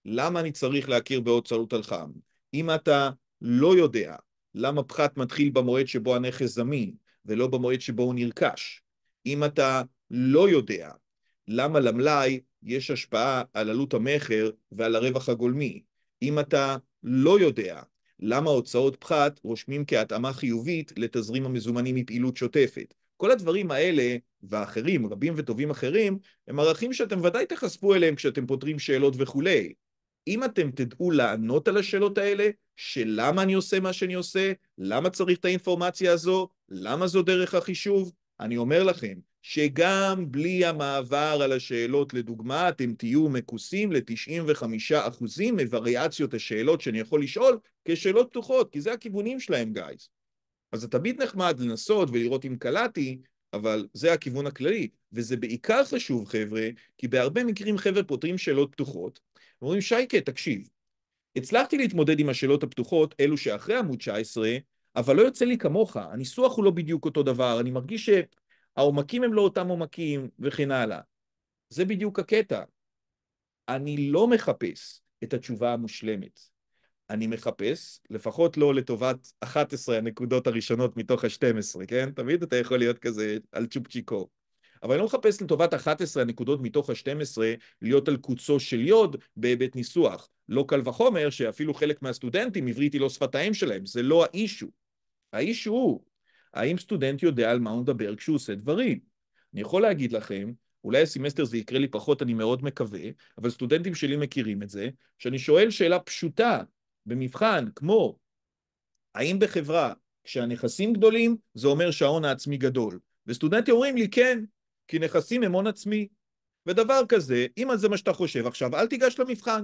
למה אני צריך להכיר בעוד צלות על חם, אם אתה לא יודע למה פחת מתחיל במועד שבו הנכס זמין ולא במועד שבו הוא נרכש, אם אתה לא יודע למה למלאי יש השפעה על עלות המכר ועל הרווח הגולמי, אם אתה לא יודע למה הוצאות פחת רושמים כהתאמה חיובית לתזרים המזומנים מפעילות שוטפת, כל הדברים האלה ואחרים, רבים וטובים אחרים, הם ערכים שאתם ודאי תחשפו אליהם כשאתם פותרים שאלות וכולי. אם אתם תדעו לענות על השאלות האלה, של למה אני עושה מה שאני עושה, למה צריך את האינפורמציה הזו, למה זו דרך החישוב, אני אומר לכם שגם בלי המעבר על השאלות, לדוגמה, אתם תהיו מכוסים ל-95% מווריאציות השאלות שאני יכול לשאול כשאלות פתוחות, כי זה הכיוונים שלהם, גייז. אז זה תמיד נחמד לנסות ולראות אם קלעתי, אבל זה הכיוון הכללי. וזה בעיקר חשוב, חבר'ה, כי בהרבה מקרים חבר'ה פותרים שאלות פתוחות, ואומרים, שייקה, תקשיב, הצלחתי להתמודד עם השאלות הפתוחות, אלו שאחרי עמוד 19, אבל לא יוצא לי כמוך, הניסוח הוא לא בדיוק אותו דבר, אני מרגיש שהעומקים הם לא אותם עומקים, וכן הלאה. זה בדיוק הקטע. אני לא מחפש את התשובה המושלמת. אני מחפש, לפחות לא לטובת 11 הנקודות הראשונות מתוך ה-12, כן? תמיד אתה יכול להיות כזה על צ'ופצ'יקו. אבל אני לא מחפש לטובת 11 הנקודות מתוך ה-12 להיות על קוצו של יוד בהיבט ניסוח. לא קל וחומר שאפילו חלק מהסטודנטים, עברית היא לא שפת האם שלהם, זה לא האישו. האישו הוא, האם סטודנט יודע על מה הוא מדבר כשהוא עושה דברים? אני יכול להגיד לכם, אולי הסמסטר זה יקרה לי פחות, אני מאוד מקווה, אבל סטודנטים שלי מכירים את זה, שאני שואל שאלה פשוטה, במבחן כמו האם בחברה כשהנכסים גדולים זה אומר שההון העצמי גדול, וסטודנטים אומרים לי כן, כי נכסים הם הון עצמי. ודבר כזה, אם זה מה שאתה חושב עכשיו, אל תיגש למבחן.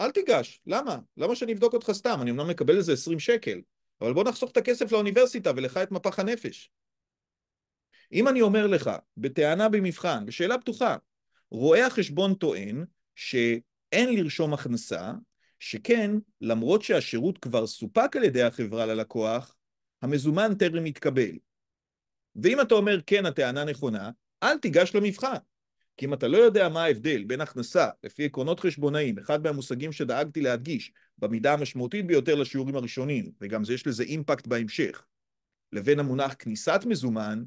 אל תיגש, למה? למה שאני אבדוק אותך סתם? אני אמנם מקבל איזה 20 שקל, אבל בוא נחסוך את הכסף לאוניברסיטה ולך את מפח הנפש. אם אני אומר לך, בטענה במבחן, בשאלה פתוחה, רואה החשבון טוען שאין לרשום הכנסה, שכן, למרות שהשירות כבר סופק על ידי החברה ללקוח, המזומן טרם התקבל. ואם אתה אומר כן, הטענה נכונה, אל תיגש למבחן. כי אם אתה לא יודע מה ההבדל בין הכנסה, לפי עקרונות חשבונאים, אחד מהמושגים שדאגתי להדגיש, במידה המשמעותית ביותר לשיעורים הראשונים, וגם זה יש לזה אימפקט בהמשך, לבין המונח כניסת מזומן,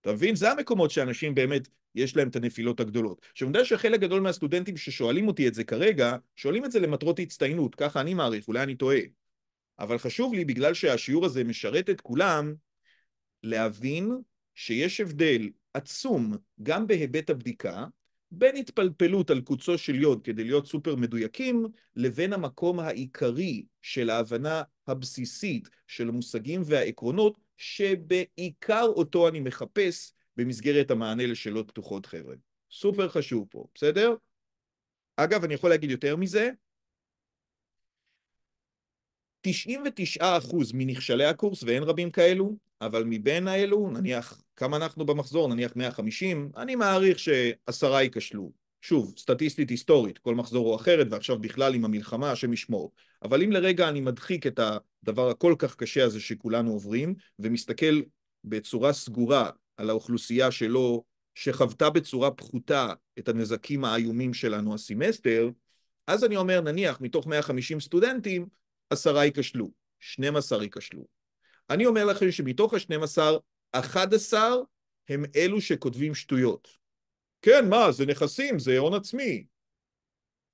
אתה מבין? זה המקומות שאנשים באמת יש להם את הנפילות הגדולות. עכשיו, אני יודע שחלק גדול מהסטודנטים ששואלים אותי את זה כרגע, שואלים את זה למטרות הצטיינות, ככה אני מעריך, אולי אני טועה. אבל חשוב לי, בגלל שהשיעור הזה משרת את כולם, להבין שיש הבדל עצום גם בהיבט הבדיקה, בין התפלפלות על קוצו של יוד כדי להיות סופר מדויקים, לבין המקום העיקרי של ההבנה הבסיסית של המושגים והעקרונות, שבעיקר אותו אני מחפש במסגרת המענה לשאלות פתוחות, חבר'ה. סופר חשוב פה, בסדר? אגב, אני יכול להגיד יותר מזה, 99% מנכשלי הקורס, ואין רבים כאלו, אבל מבין האלו, נניח, כמה אנחנו במחזור? נניח 150, אני מעריך שעשרה ייכשלו. שוב, סטטיסטית היסטורית, כל מחזור הוא אחרת, ועכשיו בכלל עם המלחמה, השם ישמור. אבל אם לרגע אני מדחיק את הדבר הכל כך קשה הזה שכולנו עוברים, ומסתכל בצורה סגורה על האוכלוסייה שלו, שחוותה בצורה פחותה את הנזקים האיומים שלנו הסמסטר, אז אני אומר, נניח, מתוך 150 סטודנטים, עשרה ייכשלו, 12 ייכשלו. אני אומר לכם שמתוך ה-12, 11 הם אלו שכותבים שטויות. כן, מה, זה נכסים, זה הון עצמי.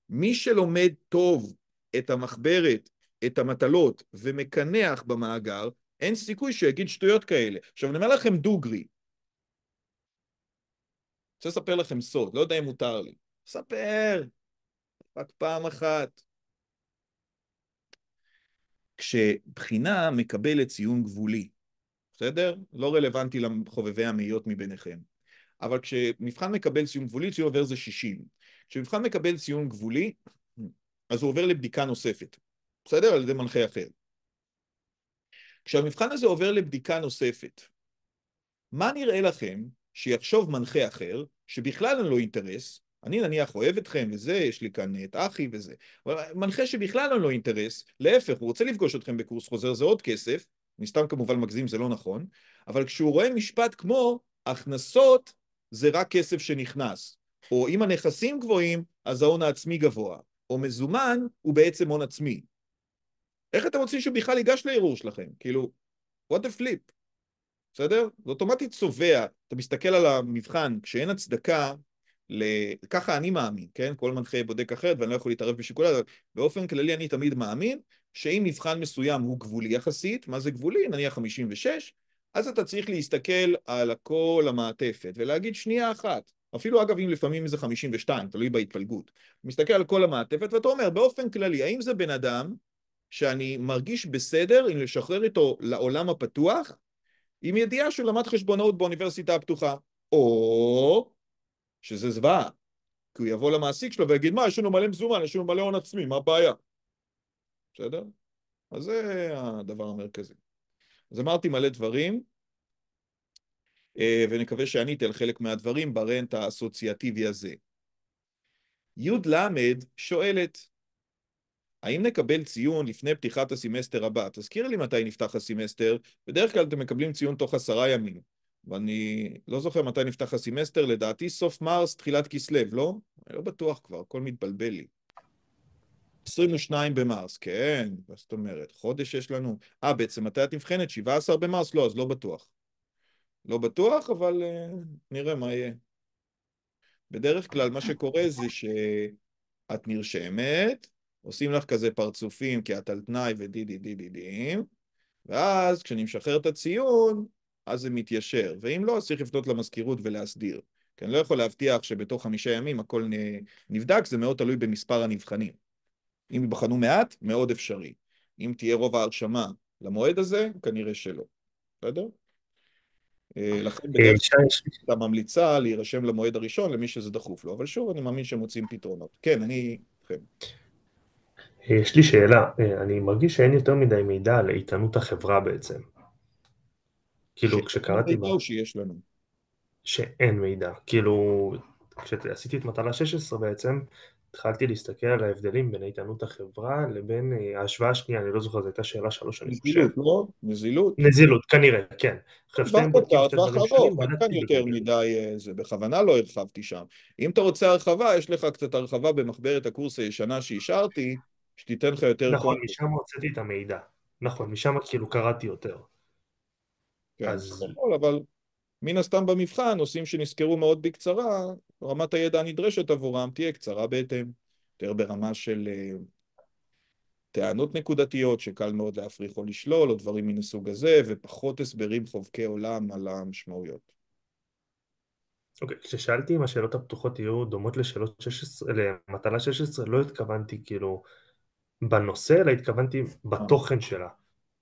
מי שלומד טוב את המחברת, את המטלות, ומקנח במאגר, אין סיכוי שיגיד שטויות כאלה. עכשיו, אני אומר לכם דוגרי, רוצה לספר לכם סוד, לא יודע אם מותר לי. ספר! רק פעם אחת. כשבחינה מקבלת ציון גבולי, בסדר? לא רלוונטי לחובבי המאיות מביניכם. אבל כשמבחן מקבל ציון גבולי, ציון עובר זה 60. כשמבחן מקבל ציון גבולי, אז הוא עובר לבדיקה נוספת, בסדר? על ידי מנחה אחר. כשהמבחן הזה עובר לבדיקה נוספת, מה נראה לכם שיחשוב מנחה אחר, שבכלל אין לו אינטרס, אני נניח אוהב אתכם וזה, יש לי כאן את אחי וזה, אבל מנחה שבכלל אין לו אינטרס, להפך, הוא רוצה לפגוש אתכם בקורס חוזר, זה עוד כסף, אני סתם כמובן מגזים, זה לא נכון, אבל כשהוא רואה משפט כמו הכנסות זה רק כסף שנכנס, או אם הנכסים גבוהים, אז ההון העצמי גבוה, או מזומן הוא בעצם הון עצמי. איך אתם רוצים שהוא בכלל ייגש לערעור שלכם? כאילו, what the flip. בסדר? זה אוטומטית צובע. אתה מסתכל על המבחן, כשאין הצדקה, ל... ככה אני מאמין, כן? כל מנחה בודק אחרת ואני לא יכול להתערב בשיקול הזה, באופן כללי אני תמיד מאמין שאם מבחן מסוים הוא גבולי יחסית, מה זה גבולי? נניח 56, אז אתה צריך להסתכל על כל המעטפת ולהגיד שנייה אחת, אפילו אגב אם לפעמים זה 52, תלוי בהתפלגות, מסתכל על כל המעטפת ואתה אומר באופן כללי, האם זה בן אדם שאני מרגיש בסדר אם לשחרר איתו לעולם הפתוח עם ידיעה שהוא למד חשבונאות באוניברסיטה הפתוחה, או שזה זוועה, כי הוא יבוא למעסיק שלו ויגיד, מה, יש לנו מלא מזומן, יש לנו מלא הון עצמי, מה הבעיה? בסדר? אז זה הדבר המרכזי. אז אמרתי מלא דברים, אה, ונקווה שעניתי על חלק מהדברים ברנט האסוציאטיבי הזה. י"ל שואלת, האם נקבל ציון לפני פתיחת הסמסטר הבא? תזכיר לי מתי נפתח הסמסטר, בדרך כלל אתם מקבלים ציון תוך עשרה ימים. ואני לא זוכר מתי נפתח הסמסטר, לדעתי סוף מרס, תחילת כסלו, לא? אני לא בטוח כבר, הכל מתבלבל לי. 22 במרס, כן, מה זאת אומרת? חודש יש לנו. אה, בעצם מתי את נבחנת? 17 במרס? לא, אז לא בטוח. לא בטוח, אבל uh, נראה מה יהיה. בדרך כלל מה שקורה זה שאת נרשמת, עושים לך כזה פרצופים כי את על תנאי ודי די די די די, ואז כשאני משחרר את הציון, אז זה מתיישר, ואם לא, אז צריך לפנות למזכירות ולהסדיר. כי אני לא יכול להבטיח שבתוך חמישה ימים הכל נבדק, זה מאוד תלוי במספר הנבחנים. אם ייבחנו מעט, מאוד אפשרי. אם תהיה רוב ההרשמה למועד הזה, כנראה שלא. בסדר? אה, לכן אה, בדרך כלל הייתה ממליצה להירשם למועד הראשון למי שזה דחוף לו, אבל שוב, אני מאמין שמוצאים פתרונות. כן, אני איתכם. אה, יש לי שאלה, אה, אני מרגיש שאין יותר מדי מידע על איתנות החברה בעצם. כאילו, כשקראתי... מידע או שיש לנו? שאין מידע. כאילו, כשעשיתי את מטלה 16 בעצם, התחלתי להסתכל על ההבדלים בין איתנות החברה לבין אה, ההשוואה השנייה, אני לא זוכר, זו הייתה שאלה שלוש, אני חושב. נזילות, לא? נזילות. נזילות, כנראה, כן. בהפקות ארוך, אין כאן יותר מדי, זה בכוונה לא הרחבתי שם. אם אתה רוצה הרחבה, יש לך קצת הרחבה במחברת הקורס הישנה שאישרתי, שתיתן לך יותר... נכון, קונטקסט. משם הוצאתי את המידע. נכון, משם כאילו קראתי יותר. כן, אז... נכון, אבל מן הסתם במבחן, נושאים שנזכרו מאוד בקצרה, רמת הידע הנדרשת עבורם תהיה קצרה בהתאם, יותר ברמה של אה, טענות נקודתיות שקל מאוד להפריך או לשלול, או דברים מן הסוג הזה, ופחות הסברים חובקי עולם על המשמעויות. אוקיי, okay, כששאלתי אם השאלות הפתוחות יהיו דומות לשאלות 16, למטלה 16, לא התכוונתי כאילו בנושא, אלא התכוונתי בתוכן שלה,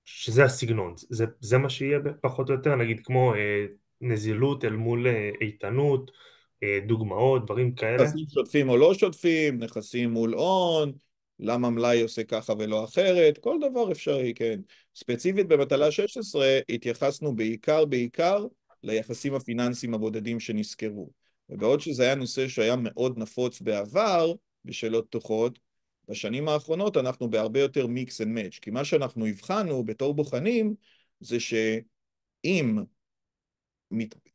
שזה הסגנון, זה, זה מה שיהיה פחות או יותר, נגיד כמו אה, נזילות אל מול אה, איתנות, אה, דוגמאות, דברים כאלה. נכסים שוטפים או לא שוטפים, נכסים מול הון, למה מלאי עושה ככה ולא אחרת, כל דבר אפשרי, כן. ספציפית במטלה 16 התייחסנו בעיקר בעיקר ליחסים הפיננסיים הבודדים שנסקרו. ובעוד שזה היה נושא שהיה מאוד נפוץ בעבר בשאלות פתוחות, בשנים האחרונות אנחנו בהרבה יותר מיקס אנד מאץ', כי מה שאנחנו הבחנו בתור בוחנים זה שאם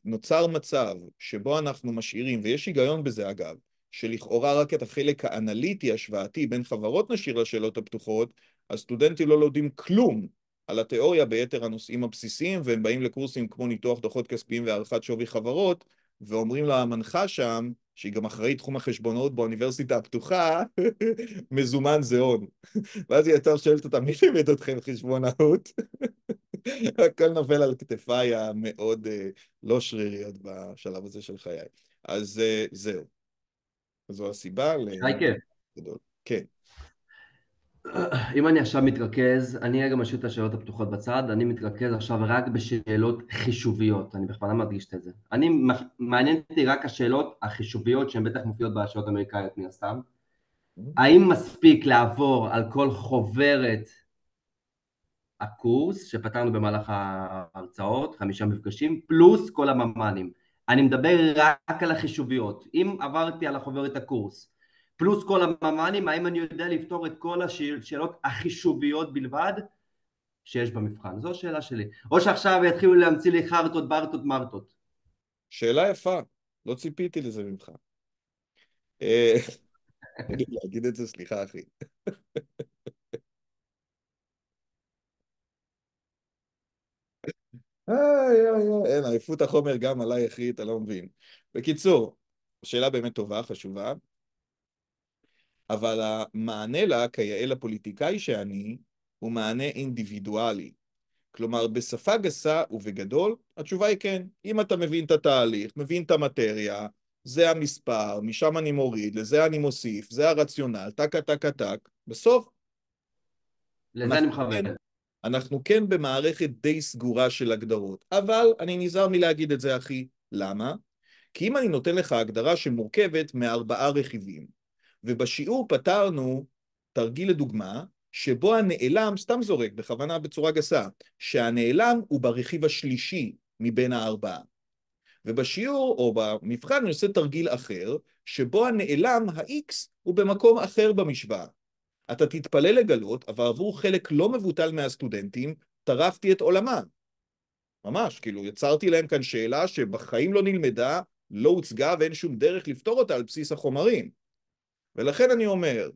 נוצר מצב שבו אנחנו משאירים, ויש היגיון בזה אגב, שלכאורה רק את החלק האנליטי השוואתי בין חברות נשאיר לשאלות הפתוחות, הסטודנטים לא לומדים כלום על התיאוריה ביתר הנושאים הבסיסיים, והם באים לקורסים כמו ניתוח דוחות כספיים והערכת שווי חברות, ואומרים למנחה שם, שהיא גם אחראית תחום החשבונאות באוניברסיטה הפתוחה, מזומן זה הון. ואז היא הייתה שואלת אותה, מי לימד אתכם חשבונאות? הכל נופל על כתפיי המאוד uh, לא שריריות בשלב הזה של חיי. אז uh, זהו. זו הסיבה ל... היי, כן. כן. אם אני עכשיו מתרכז, אני רגע משאיר את השאלות הפתוחות בצד, אני מתרכז עכשיו רק בשאלות חישוביות, אני בכוונה מדגיש את זה. אני, מעניין אותי רק השאלות החישוביות שהן בטח מופיעות בשאלות האמריקאיות מן הסתם. האם מספיק לעבור על כל חוברת הקורס שפתרנו במהלך ההרצאות, חמישה מפגשים, פלוס כל הממ"נים. אני מדבר רק על החישוביות. אם עברתי על החוברת הקורס, פלוס כל הממ"נים, האם אני יודע לפתור את כל השאלות החישוביות בלבד שיש במבחן? זו השאלה שלי. או שעכשיו יתחילו להמציא לי חרטות, ברטות, מרטות. שאלה יפה, לא ציפיתי לזה ממך. אה, אני להגיד את זה, סליחה אחי. איי, איי, איי, אין, עייפות החומר גם עליי, אחי, אתה לא מבין. בקיצור, שאלה באמת טובה, חשובה. אבל המענה לה, כיאה לפוליטיקאי שאני, הוא מענה אינדיבידואלי. כלומר, בשפה גסה ובגדול, התשובה היא כן. אם אתה מבין את התהליך, מבין את המטריה, זה המספר, משם אני מוריד, לזה אני מוסיף, זה הרציונל, טקה טקה טק, בסוף. לזה אני מכוון. כן, אנחנו כן במערכת די סגורה של הגדרות, אבל אני נזהר מלהגיד את זה, אחי. למה? כי אם אני נותן לך הגדרה שמורכבת מארבעה רכיבים, ובשיעור פתרנו תרגיל לדוגמה, שבו הנעלם, סתם זורק, בכוונה בצורה גסה, שהנעלם הוא ברכיב השלישי מבין הארבעה. ובשיעור, או במבחן, אני עושה תרגיל אחר, שבו הנעלם, ה-X, הוא במקום אחר במשוואה. אתה תתפלא לגלות, אבל עבור חלק לא מבוטל מהסטודנטים, טרפתי את עולמם. ממש, כאילו, יצרתי להם כאן שאלה שבחיים לא נלמדה, לא הוצגה ואין שום דרך לפתור אותה על בסיס החומרים. ולכן אני אומר,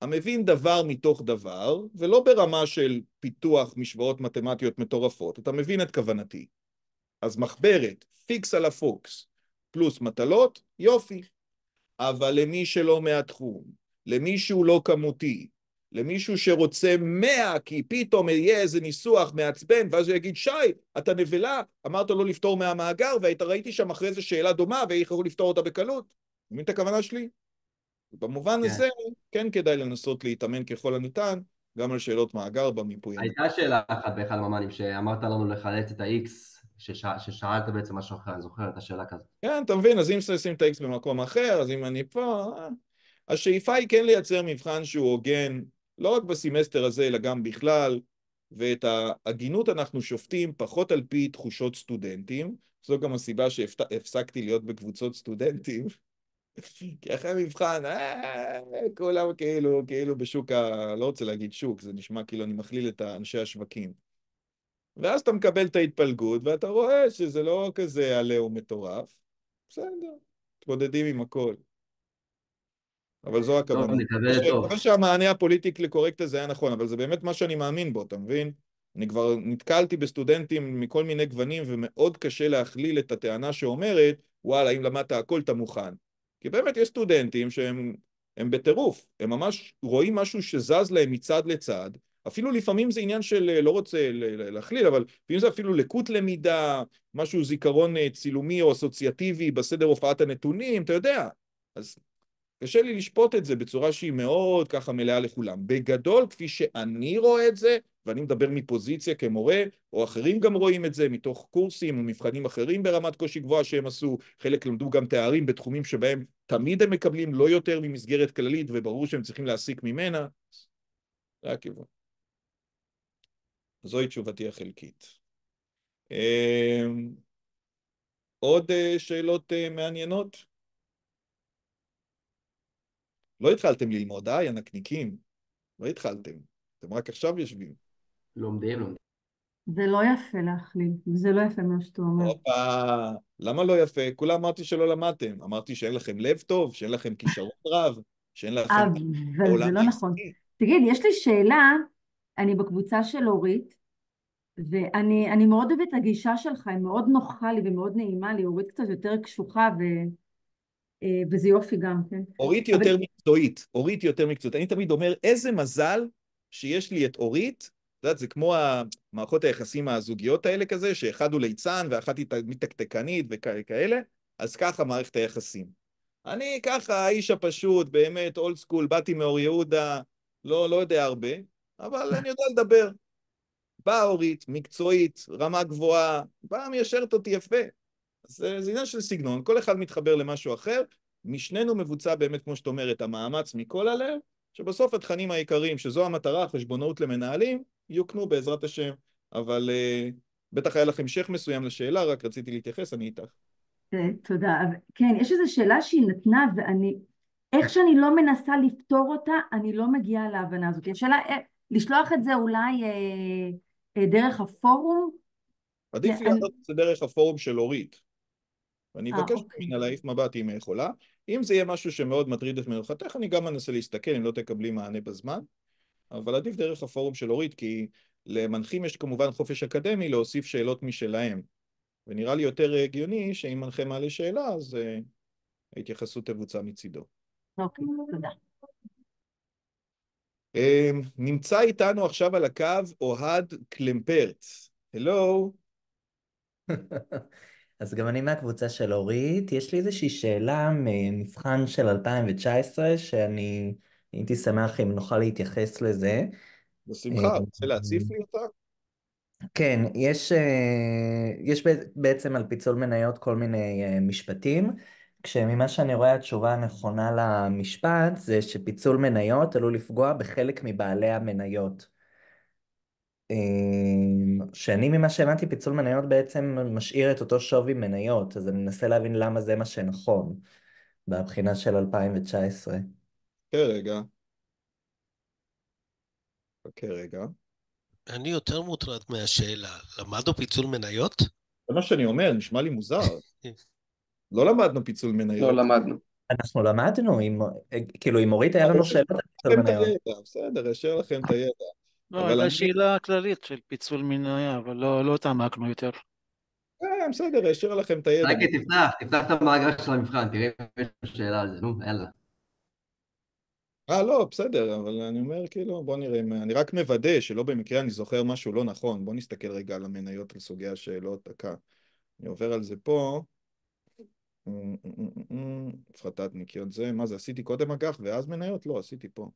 המבין דבר מתוך דבר, ולא ברמה של פיתוח משוואות מתמטיות מטורפות, אתה מבין את כוונתי. אז מחברת, פיקס על הפוקס, פלוס מטלות, יופי. אבל למי שלא מהתחום, למי שהוא לא כמותי, למישהו שרוצה מאה כי פתאום יהיה איזה ניסוח מעצבן ואז הוא יגיד שי, אתה נבלה, אמרת לו לפתור מהמאגר והיית ראיתי שם אחרי זה שאלה דומה ואיך יכול לפתור אותה בקלות. מבין את הכוונה שלי? במובן כן. הזה, כן כדאי לנסות להתאמן ככל הניתן, גם על שאלות מאגר במיפוי. הייתה שאלה אחת באחד הממ"נים, שאמרת לנו לחלץ את ה-X, ששאל, ששאלת בעצם משהו אחר, אני זוכר את השאלה כזאת. כן, אתה מבין, אז אם שים את ה-X במקום אחר, אז אם אני פה... אה, השאיפה היא כן לייצר מבחן שהוא הוגן, לא רק בסמסטר הזה, אלא גם בכלל, ואת ההגינות אנחנו שופטים פחות על פי תחושות סטודנטים, זו גם הסיבה שהפסקתי להיות בקבוצות סטודנטים. כי אחרי מבחן, אה, כולם כאילו, כאילו בשוק ה... לא רוצה להגיד שוק, זה נשמע כאילו אני מכליל את אנשי השווקים. ואז אתה מקבל את ההתפלגות, ואתה רואה שזה לא כזה עליהום מטורף. בסדר, מתמודדים עם הכל. אבל זו הכוונה. אני חושב שהמענה הפוליטיקלי קורקט הזה היה נכון, אבל זה באמת מה שאני מאמין בו, אתה מבין? אני כבר נתקלתי בסטודנטים מכל מיני גוונים, ומאוד קשה להכליל את הטענה שאומרת, וואלה, אם למדת הכל אתה מוכן. כי באמת יש סטודנטים שהם הם בטירוף, הם ממש רואים משהו שזז להם מצד לצד, אפילו לפעמים זה עניין של, לא רוצה להכליל, אבל לפעמים זה אפילו לקות למידה, משהו זיכרון אה, צילומי או אסוציאטיבי בסדר הופעת הנתונים, אתה יודע. אז קשה לי לשפוט את זה בצורה שהיא מאוד ככה מלאה לכולם. בגדול, כפי שאני רואה את זה, ואני מדבר מפוזיציה כמורה, או אחרים גם רואים את זה מתוך קורסים ומבחנים אחרים ברמת קושי גבוהה שהם עשו, חלק למדו גם תארים בתחומים שבהם תמיד הם מקבלים לא יותר ממסגרת כללית, וברור שהם צריכים להסיק ממנה. זה הכיוון. זוהי תשובתי החלקית. אמ, עוד אה, שאלות אה, מעניינות? לא התחלתם ללמוד, אה, ינקניקים? לא התחלתם. אתם רק עכשיו יושבים. לומדים, לומדים. זה לא יפה להכליל, זה לא יפה מה שאתה אומר. הופה, למה לא יפה? כולה אמרתי שלא למדתם. אמרתי שאין לכם לב טוב, שאין לכם כישרון רב, שאין לכם... אבל זה לא נכון. תגיד, יש לי שאלה, אני בקבוצה של אורית, ואני מאוד אוהבת את הגישה שלך, היא מאוד נוחה לי ומאוד נעימה לי, אורית קצת יותר קשוחה ו... אה, וזה יופי גם, כן. אורית יותר אבל... מקצועית, אורית יותר מקצועית. אני תמיד אומר, איזה מזל שיש לי את אורית את יודעת, זה כמו המערכות היחסים הזוגיות האלה כזה, שאחד הוא ליצן ואחת היא מתקתקנית וכאלה, אז ככה מערכת היחסים. אני ככה האיש הפשוט, באמת, אולד סקול, באתי מאור יהודה, לא, לא יודע הרבה, אבל אני יודע לדבר. באה אורית, מקצועית, רמה גבוהה, באה מיישרת אותי יפה. זה, זה עניין של סגנון, כל אחד מתחבר למשהו אחר, משנינו מבוצע באמת, כמו שאת אומרת, המאמץ מכל הלב, שבסוף התכנים העיקריים, שזו המטרה, חשבונאות למנהלים, יוקנו בעזרת השם, אבל אה, בטח היה לך המשך מסוים לשאלה, רק רציתי להתייחס, אני איתך. כן, תודה. כן, יש איזו שאלה שהיא נתנה, ואני, איך שאני לא מנסה לפתור אותה, אני לא מגיעה להבנה הזאת. השאלה, אה, לשלוח את זה אולי אה, אה, דרך הפורום? עדיף לי אה, לעשות את זה דרך הפורום של אורית. אני אבקש אוקיי. ממנה להעיף מבט אם היא יכולה. אם זה יהיה משהו שמאוד מטריד את מנוחתך, אני גם אנסה להסתכל אם לא תקבלי מענה בזמן. אבל עדיף דרך הפורום של אורית, כי למנחים יש כמובן חופש אקדמי להוסיף שאלות משלהם. ונראה לי יותר הגיוני שאם מנחה מעלה שאלה, אז אה, ההתייחסות תבוצע מצידו. אוקיי, תודה. אה, נמצא איתנו עכשיו על הקו אוהד קלמפרט. הלו. אז גם אני מהקבוצה של אורית, יש לי איזושהי שאלה ממבחן של 2019 שאני הייתי שמח אם נוכל להתייחס לזה. בשמחה, אה, רוצה להציף לי אותה? כן, יש, אה, יש בעצם על פיצול מניות כל מיני אה, משפטים, כשממה שאני רואה התשובה הנכונה למשפט זה שפיצול מניות עלול לפגוע בחלק מבעלי המניות. שאני ממה שהבנתי פיצול מניות בעצם משאיר את אותו שווי מניות, אז אני מנסה להבין למה זה מה שנכון בבחינה של 2019. חכה רגע. חכה רגע. אני יותר מוטרד מהשאלה, למדנו פיצול מניות? זה מה שאני אומר, נשמע לי מוזר. לא למדנו פיצול מניות. לא למדנו. אנחנו למדנו, כאילו אם אורית היה לא, לנו שאלות על פיצול מניות. בסדר, אשאר לכם את הידע. לא, זו שאלה כללית של פיצול מניה, אבל לא, לא תעמקנו יותר. אה, בסדר, אשאיר לכם את הידע. רגע, תפתח, תפתח את המאגר של המבחן, תראה אם יש שאלה על זה, נו, יאללה. אה, לא, בסדר, אבל אני אומר, כאילו, בוא נראה, אני רק מוודא שלא במקרה אני זוכר משהו לא נכון. בוא נסתכל רגע על המניות, על סוגי השאלות, דקה. אני עובר על זה פה. אה, אה, אה, הפחתת ניקיון זה, מה זה, עשיתי קודם אג"ח ואז מניות? לא, עשיתי פה.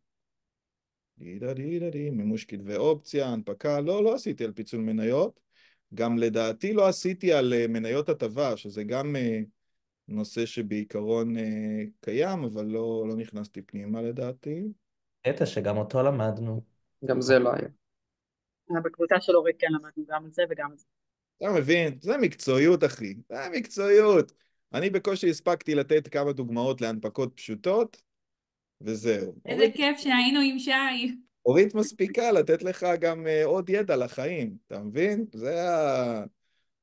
דידה דידה די, מימוש כתבי אופציה, הנפקה, לא, לא עשיתי על פיצול מניות. גם לדעתי לא עשיתי על מניות הטבה, שזה גם... נושא שבעיקרון אה, קיים, אבל לא, לא נכנסתי פנימה לדעתי. קטע שגם אותו למדנו. גם זה לא היה. אה, בקבוצה של אורית כן למדנו גם את זה וגם את זה. אתה מבין? זה מקצועיות, אחי. זה מקצועיות. אני בקושי הספקתי לתת כמה דוגמאות להנפקות פשוטות, וזהו. איזה אורית... כיף שהיינו עם שי. אורית מספיקה לתת לך גם אה, עוד ידע לחיים, אתה מבין? זה, ה...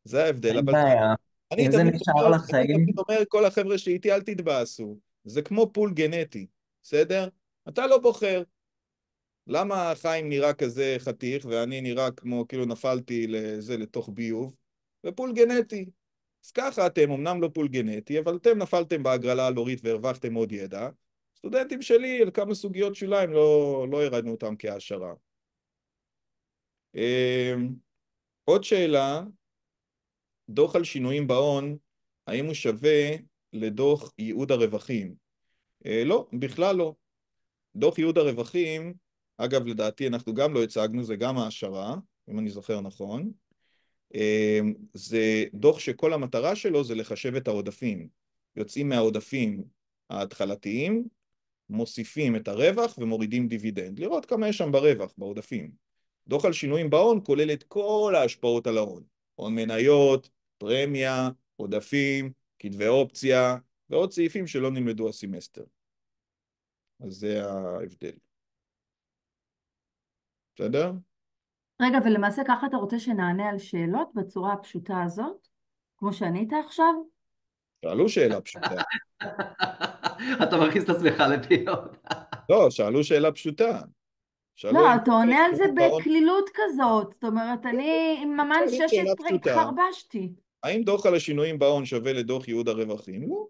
זה ההבדל. אין בעיה. אבל... אני איזה נשאר לחיים... אני אומר כל החבר'ה שאיתי, אל תתבאסו. זה כמו פול גנטי, בסדר? אתה לא בוחר. למה חיים נראה כזה חתיך ואני נראה כמו כאילו נפלתי לזה, לתוך ביוב? זה פול גנטי. אז ככה אתם, אמנם לא פול גנטי, אבל אתם נפלתם בהגרלה הלורית והרווחתם עוד ידע. סטודנטים שלי, על כמה סוגיות שוליים, לא, לא הרדנו אותם כהעשרה. אמ, עוד שאלה, דוח על שינויים בהון, האם הוא שווה לדוח ייעוד הרווחים? אה, לא, בכלל לא. דוח ייעוד הרווחים, אגב לדעתי אנחנו גם לא הצגנו, זה גם העשרה, אם אני זוכר נכון, אה, זה דוח שכל המטרה שלו זה לחשב את העודפים. יוצאים מהעודפים ההתחלתיים, מוסיפים את הרווח ומורידים דיבידנד, לראות כמה יש שם ברווח, בעודפים. דוח על שינויים בהון כולל את כל ההשפעות על ההון, הון מניות, פרמיה, עודפים, כתבי אופציה ועוד סעיפים שלא נלמדו הסמסטר. אז זה ההבדל. בסדר? רגע, ולמעשה ככה אתה רוצה שנענה על שאלות בצורה הפשוטה הזאת, כמו שענית עכשיו? שאלו שאלה פשוטה. אתה מכניס את עצמך לפיון. לא, שאלו שאלה פשוטה. לא, אתה עונה על זה בקלילות כזאת, זאת אומרת, אני עם ממן 16 התחרבשתי. האם דוח על השינויים בהון שווה לדוח ייעוד הרווחים? לא.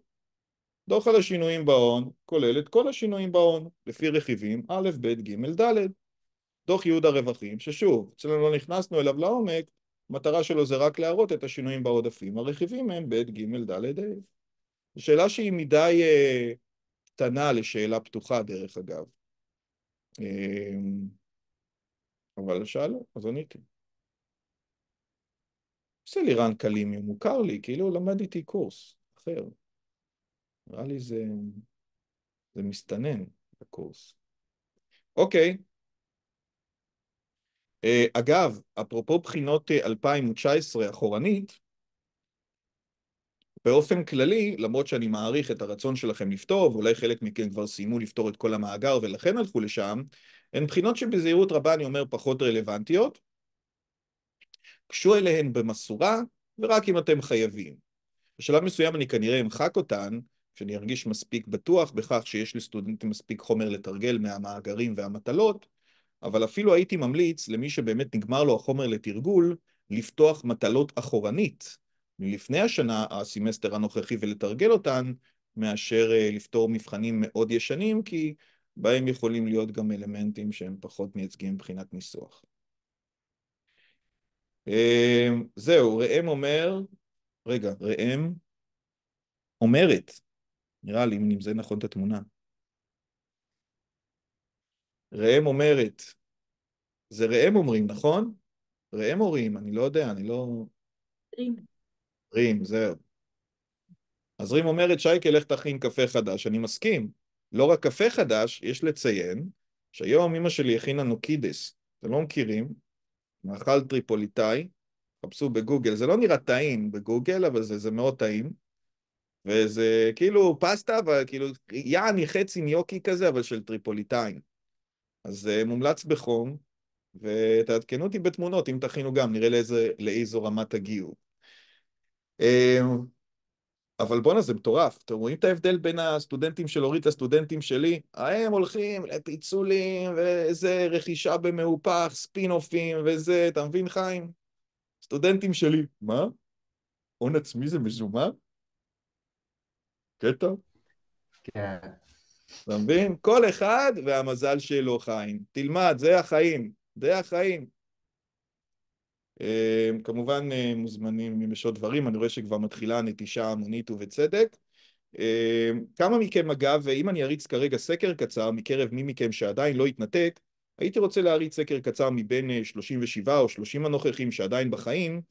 דוח על השינויים בהון כולל את כל השינויים בהון, לפי רכיבים א', ב', ג', ד'. דוח ייעוד הרווחים, ששוב, אצלנו לא נכנסנו אליו לעומק, המטרה שלו זה רק להראות את השינויים בעודפים, הרכיבים הם ב', ג', ד', ה'. זו שאלה שהיא מדי אה, קטנה לשאלה פתוחה דרך אגב. אה, אבל שאלו, אז עניתי. של לירן קלימי, מוכר לי, כאילו הוא למד איתי קורס אחר. נראה לי זה, זה מסתנן, הקורס. אוקיי. אה, אגב, אפרופו בחינות 2019 אה, אחורנית, באופן כללי, למרות שאני מעריך את הרצון שלכם לפתור, ואולי חלק מכם כבר סיימו לפתור את כל המאגר ולכן הלכו לשם, הן בחינות שבזהירות רבה אני אומר פחות רלוונטיות, גשו אליהן במסורה, ורק אם אתם חייבים. בשלב מסוים אני כנראה אמחק אותן, כשאני ארגיש מספיק בטוח בכך שיש לסטודנטים מספיק חומר לתרגל מהמאגרים והמטלות, אבל אפילו הייתי ממליץ למי שבאמת נגמר לו החומר לתרגול, לפתוח מטלות אחורנית מלפני השנה, הסמסטר הנוכחי, ולתרגל אותן, מאשר אה, לפתור מבחנים מאוד ישנים, כי בהם יכולים להיות גם אלמנטים שהם פחות מייצגים מבחינת ניסוח. אמ, זהו, ראם אומר, רגע, ראם אומרת, נראה לי, אם זה נכון את התמונה. ראם אומרת, זה ראם אומרים, נכון? ראם אומרים, אני לא יודע, אני לא... רים. רים, זהו. אז רים אומרת, שייקה, לך תכין קפה חדש. אני מסכים. לא רק קפה חדש, יש לציין שהיום אמא שלי הכינה נוקידס. אתם לא מכירים? מאכל טריפוליטאי, חפשו בגוגל, זה לא נראה טעים בגוגל, אבל זה, זה מאוד טעים. וזה כאילו פסטה, אבל כאילו יעני חצי ניוקי כזה, אבל של טריפוליטאים. אז זה מומלץ בחום, ותעדכנו אותי בתמונות, אם תכינו גם, נראה לאיזה, לאיזו רמה תגיעו. אמ, אבל בואנה, זה מטורף. אתם רואים את ההבדל בין הסטודנטים של אורית לסטודנטים שלי? הם הולכים לפיצולים, וזה רכישה במהופך, ספין-אופים, וזה, אתה מבין, חיים? סטודנטים שלי, מה? הון עצמי זה מזומן? קטע? כן. אתה מבין? כל אחד והמזל שלו, חיים. תלמד, זה החיים. זה החיים. אה, כמובן אה, מוזמנים אם יש עוד דברים, אני רואה שכבר מתחילה הנטישה המונית ובצדק. אה, כמה מכם אגב, אם אני אריץ כרגע סקר קצר מקרב מי מכם שעדיין לא התנתק, הייתי רוצה להריץ סקר קצר מבין 37 או 30 הנוכחים שעדיין בחיים,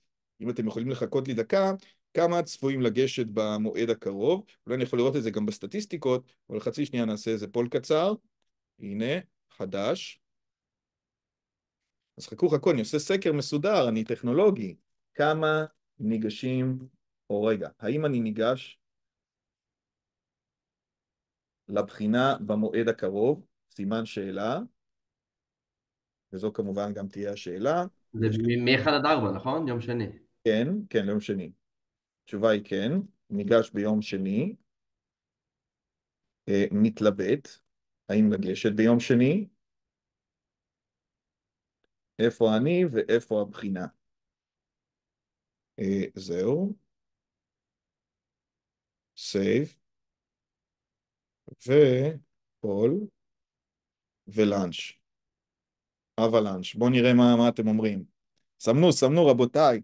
אם אתם יכולים לחכות לי דקה, כמה צפויים לגשת במועד הקרוב, אולי אני יכול לראות את זה גם בסטטיסטיקות, אבל חצי שנייה נעשה איזה פול קצר, הנה, חדש, אז חכו חכו, אני עושה סקר מסודר, אני טכנולוגי. כמה ניגשים, או רגע, האם אני ניגש לבחינה במועד הקרוב? סימן שאלה, וזו כמובן גם תהיה השאלה. זה מ-1 עד 4, נכון? יום שני. כן, כן, יום שני. התשובה היא כן, ניגש ביום שני, אה, מתלבט, האם לגשת ביום שני, איפה אני ואיפה הבחינה. אה, זהו. סייב. ופול. ולאנץ'. אבלאנץ'. בואו נראה מה, מה אתם אומרים. סמנו, סמנו רבותיי.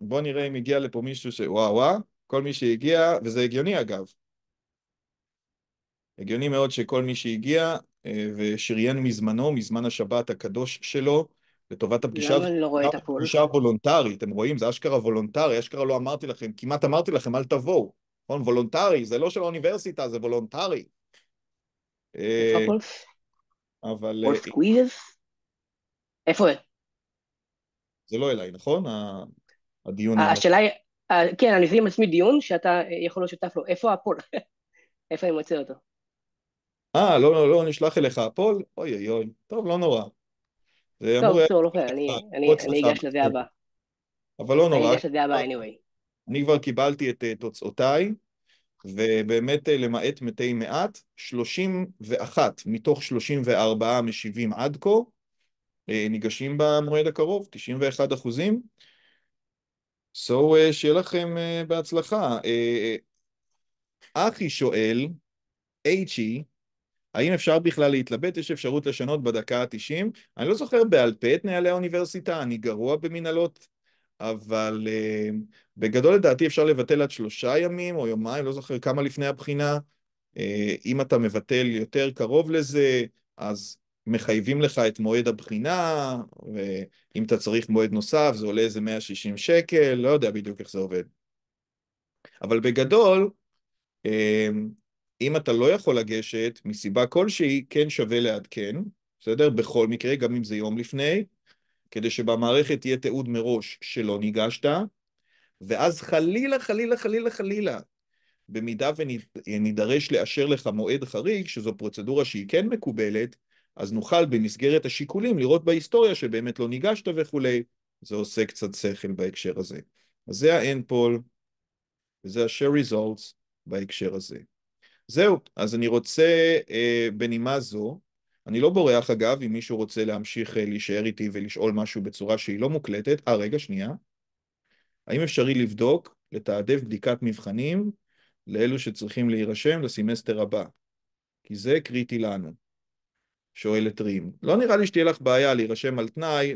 בואו נראה אם הגיע לפה מישהו ש... וואו וואו, כל מי שהגיע, וזה הגיוני אגב. הגיוני מאוד שכל מי שהגיע ושריין מזמנו, מזמן השבת הקדוש שלו, לטובת הפגישה הזאת. למה אני לא רואה את הכול? פגישה וולונטרית, אתם רואים? זה אשכרה וולונטרי, אשכרה לא אמרתי לכם, כמעט אמרתי לכם, אל תבואו. נכון? וולונטרי, זה לא של האוניברסיטה, זה וולונטרי. אה, אבל... אה, איפה זה לא אליי, נכון? הדיון... השאלה היא... כן, אני מבין עם עצמי דיון שאתה אה, יכול להיות שותף לו. איפה הפול? איפה אני מוצא אותו? אה, לא, לא לא, נשלח אליך הפועל? אוי אוי אוי, טוב, לא נורא. זה טוב, אמור... טוב, טוב, לא חייב, אני אגש לזה הבא. אבל לא נורא. אני אגש לזה הבא, anyway. אני כבר קיבלתי את אה, תוצאותיי, ובאמת אה, למעט מתי מעט, 31 מתוך 34 משיבים עד כה, אה, ניגשים במועד הקרוב, 91 אחוזים. So, שיהיה לכם בהצלחה. אחי שואל, אייצ'י, האם אפשר בכלל להתלבט? יש אפשרות לשנות בדקה ה-90. אני לא זוכר בעל פה את נהלי האוניברסיטה, אני גרוע במנהלות, אבל uh, בגדול לדעתי אפשר לבטל עד שלושה ימים או יומיים, לא זוכר כמה לפני הבחינה. Uh, אם אתה מבטל יותר קרוב לזה, אז מחייבים לך את מועד הבחינה, ואם אתה צריך מועד נוסף זה עולה איזה 160 שקל, לא יודע בדיוק איך זה עובד. אבל בגדול, uh, אם אתה לא יכול לגשת, מסיבה כלשהי, כן שווה לעדכן, בסדר? בכל מקרה, גם אם זה יום לפני, כדי שבמערכת יהיה תיעוד מראש שלא ניגשת, ואז חלילה, חלילה, חלילה, חלילה, במידה ונידרש לאשר לך מועד חריג, שזו פרוצדורה שהיא כן מקובלת, אז נוכל במסגרת השיקולים לראות בהיסטוריה שבאמת לא ניגשת וכולי. זה עושה קצת שכל בהקשר הזה. אז זה ה-end poll וזה ה-share results בהקשר הזה. זהו, אז אני רוצה אה, בנימה זו, אני לא בורח אגב, אם מישהו רוצה להמשיך אה, להישאר איתי ולשאול משהו בצורה שהיא לא מוקלטת, אה רגע, שנייה, האם אפשרי לבדוק, לתעדף בדיקת מבחנים לאלו שצריכים להירשם לסמסטר הבא? כי זה קריטי לנו. שואלת רים. לא נראה לי שתהיה לך בעיה להירשם על תנאי,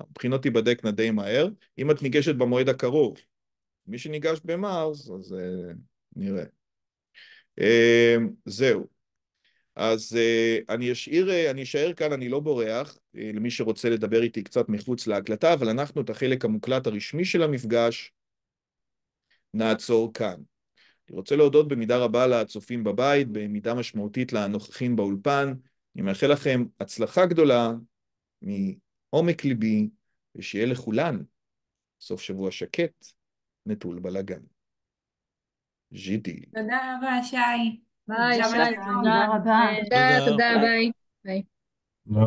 והבחינות תיבדקנה די מהר, אם את ניגשת במועד הקרוב. מי שניגש במרס, אז uh, נראה. אמ, זהו. אז אה, אני אשאיר, אה, אני אשאר כאן, אני לא בורח, אה, למי שרוצה לדבר איתי קצת מחוץ להקלטה, אבל אנחנו את החלק המוקלט הרשמי של המפגש נעצור כאן. אני רוצה להודות במידה רבה לצופים בבית, במידה משמעותית לנוכחים באולפן. אני מאחל לכם הצלחה גדולה מעומק ליבי, ושיהיה לכולן סוף שבוע שקט, נטול בלאגן. ז'ידי. תודה רבה, שי. ביי, שי, תודה רבה. תודה, תודה, ביי. ביי.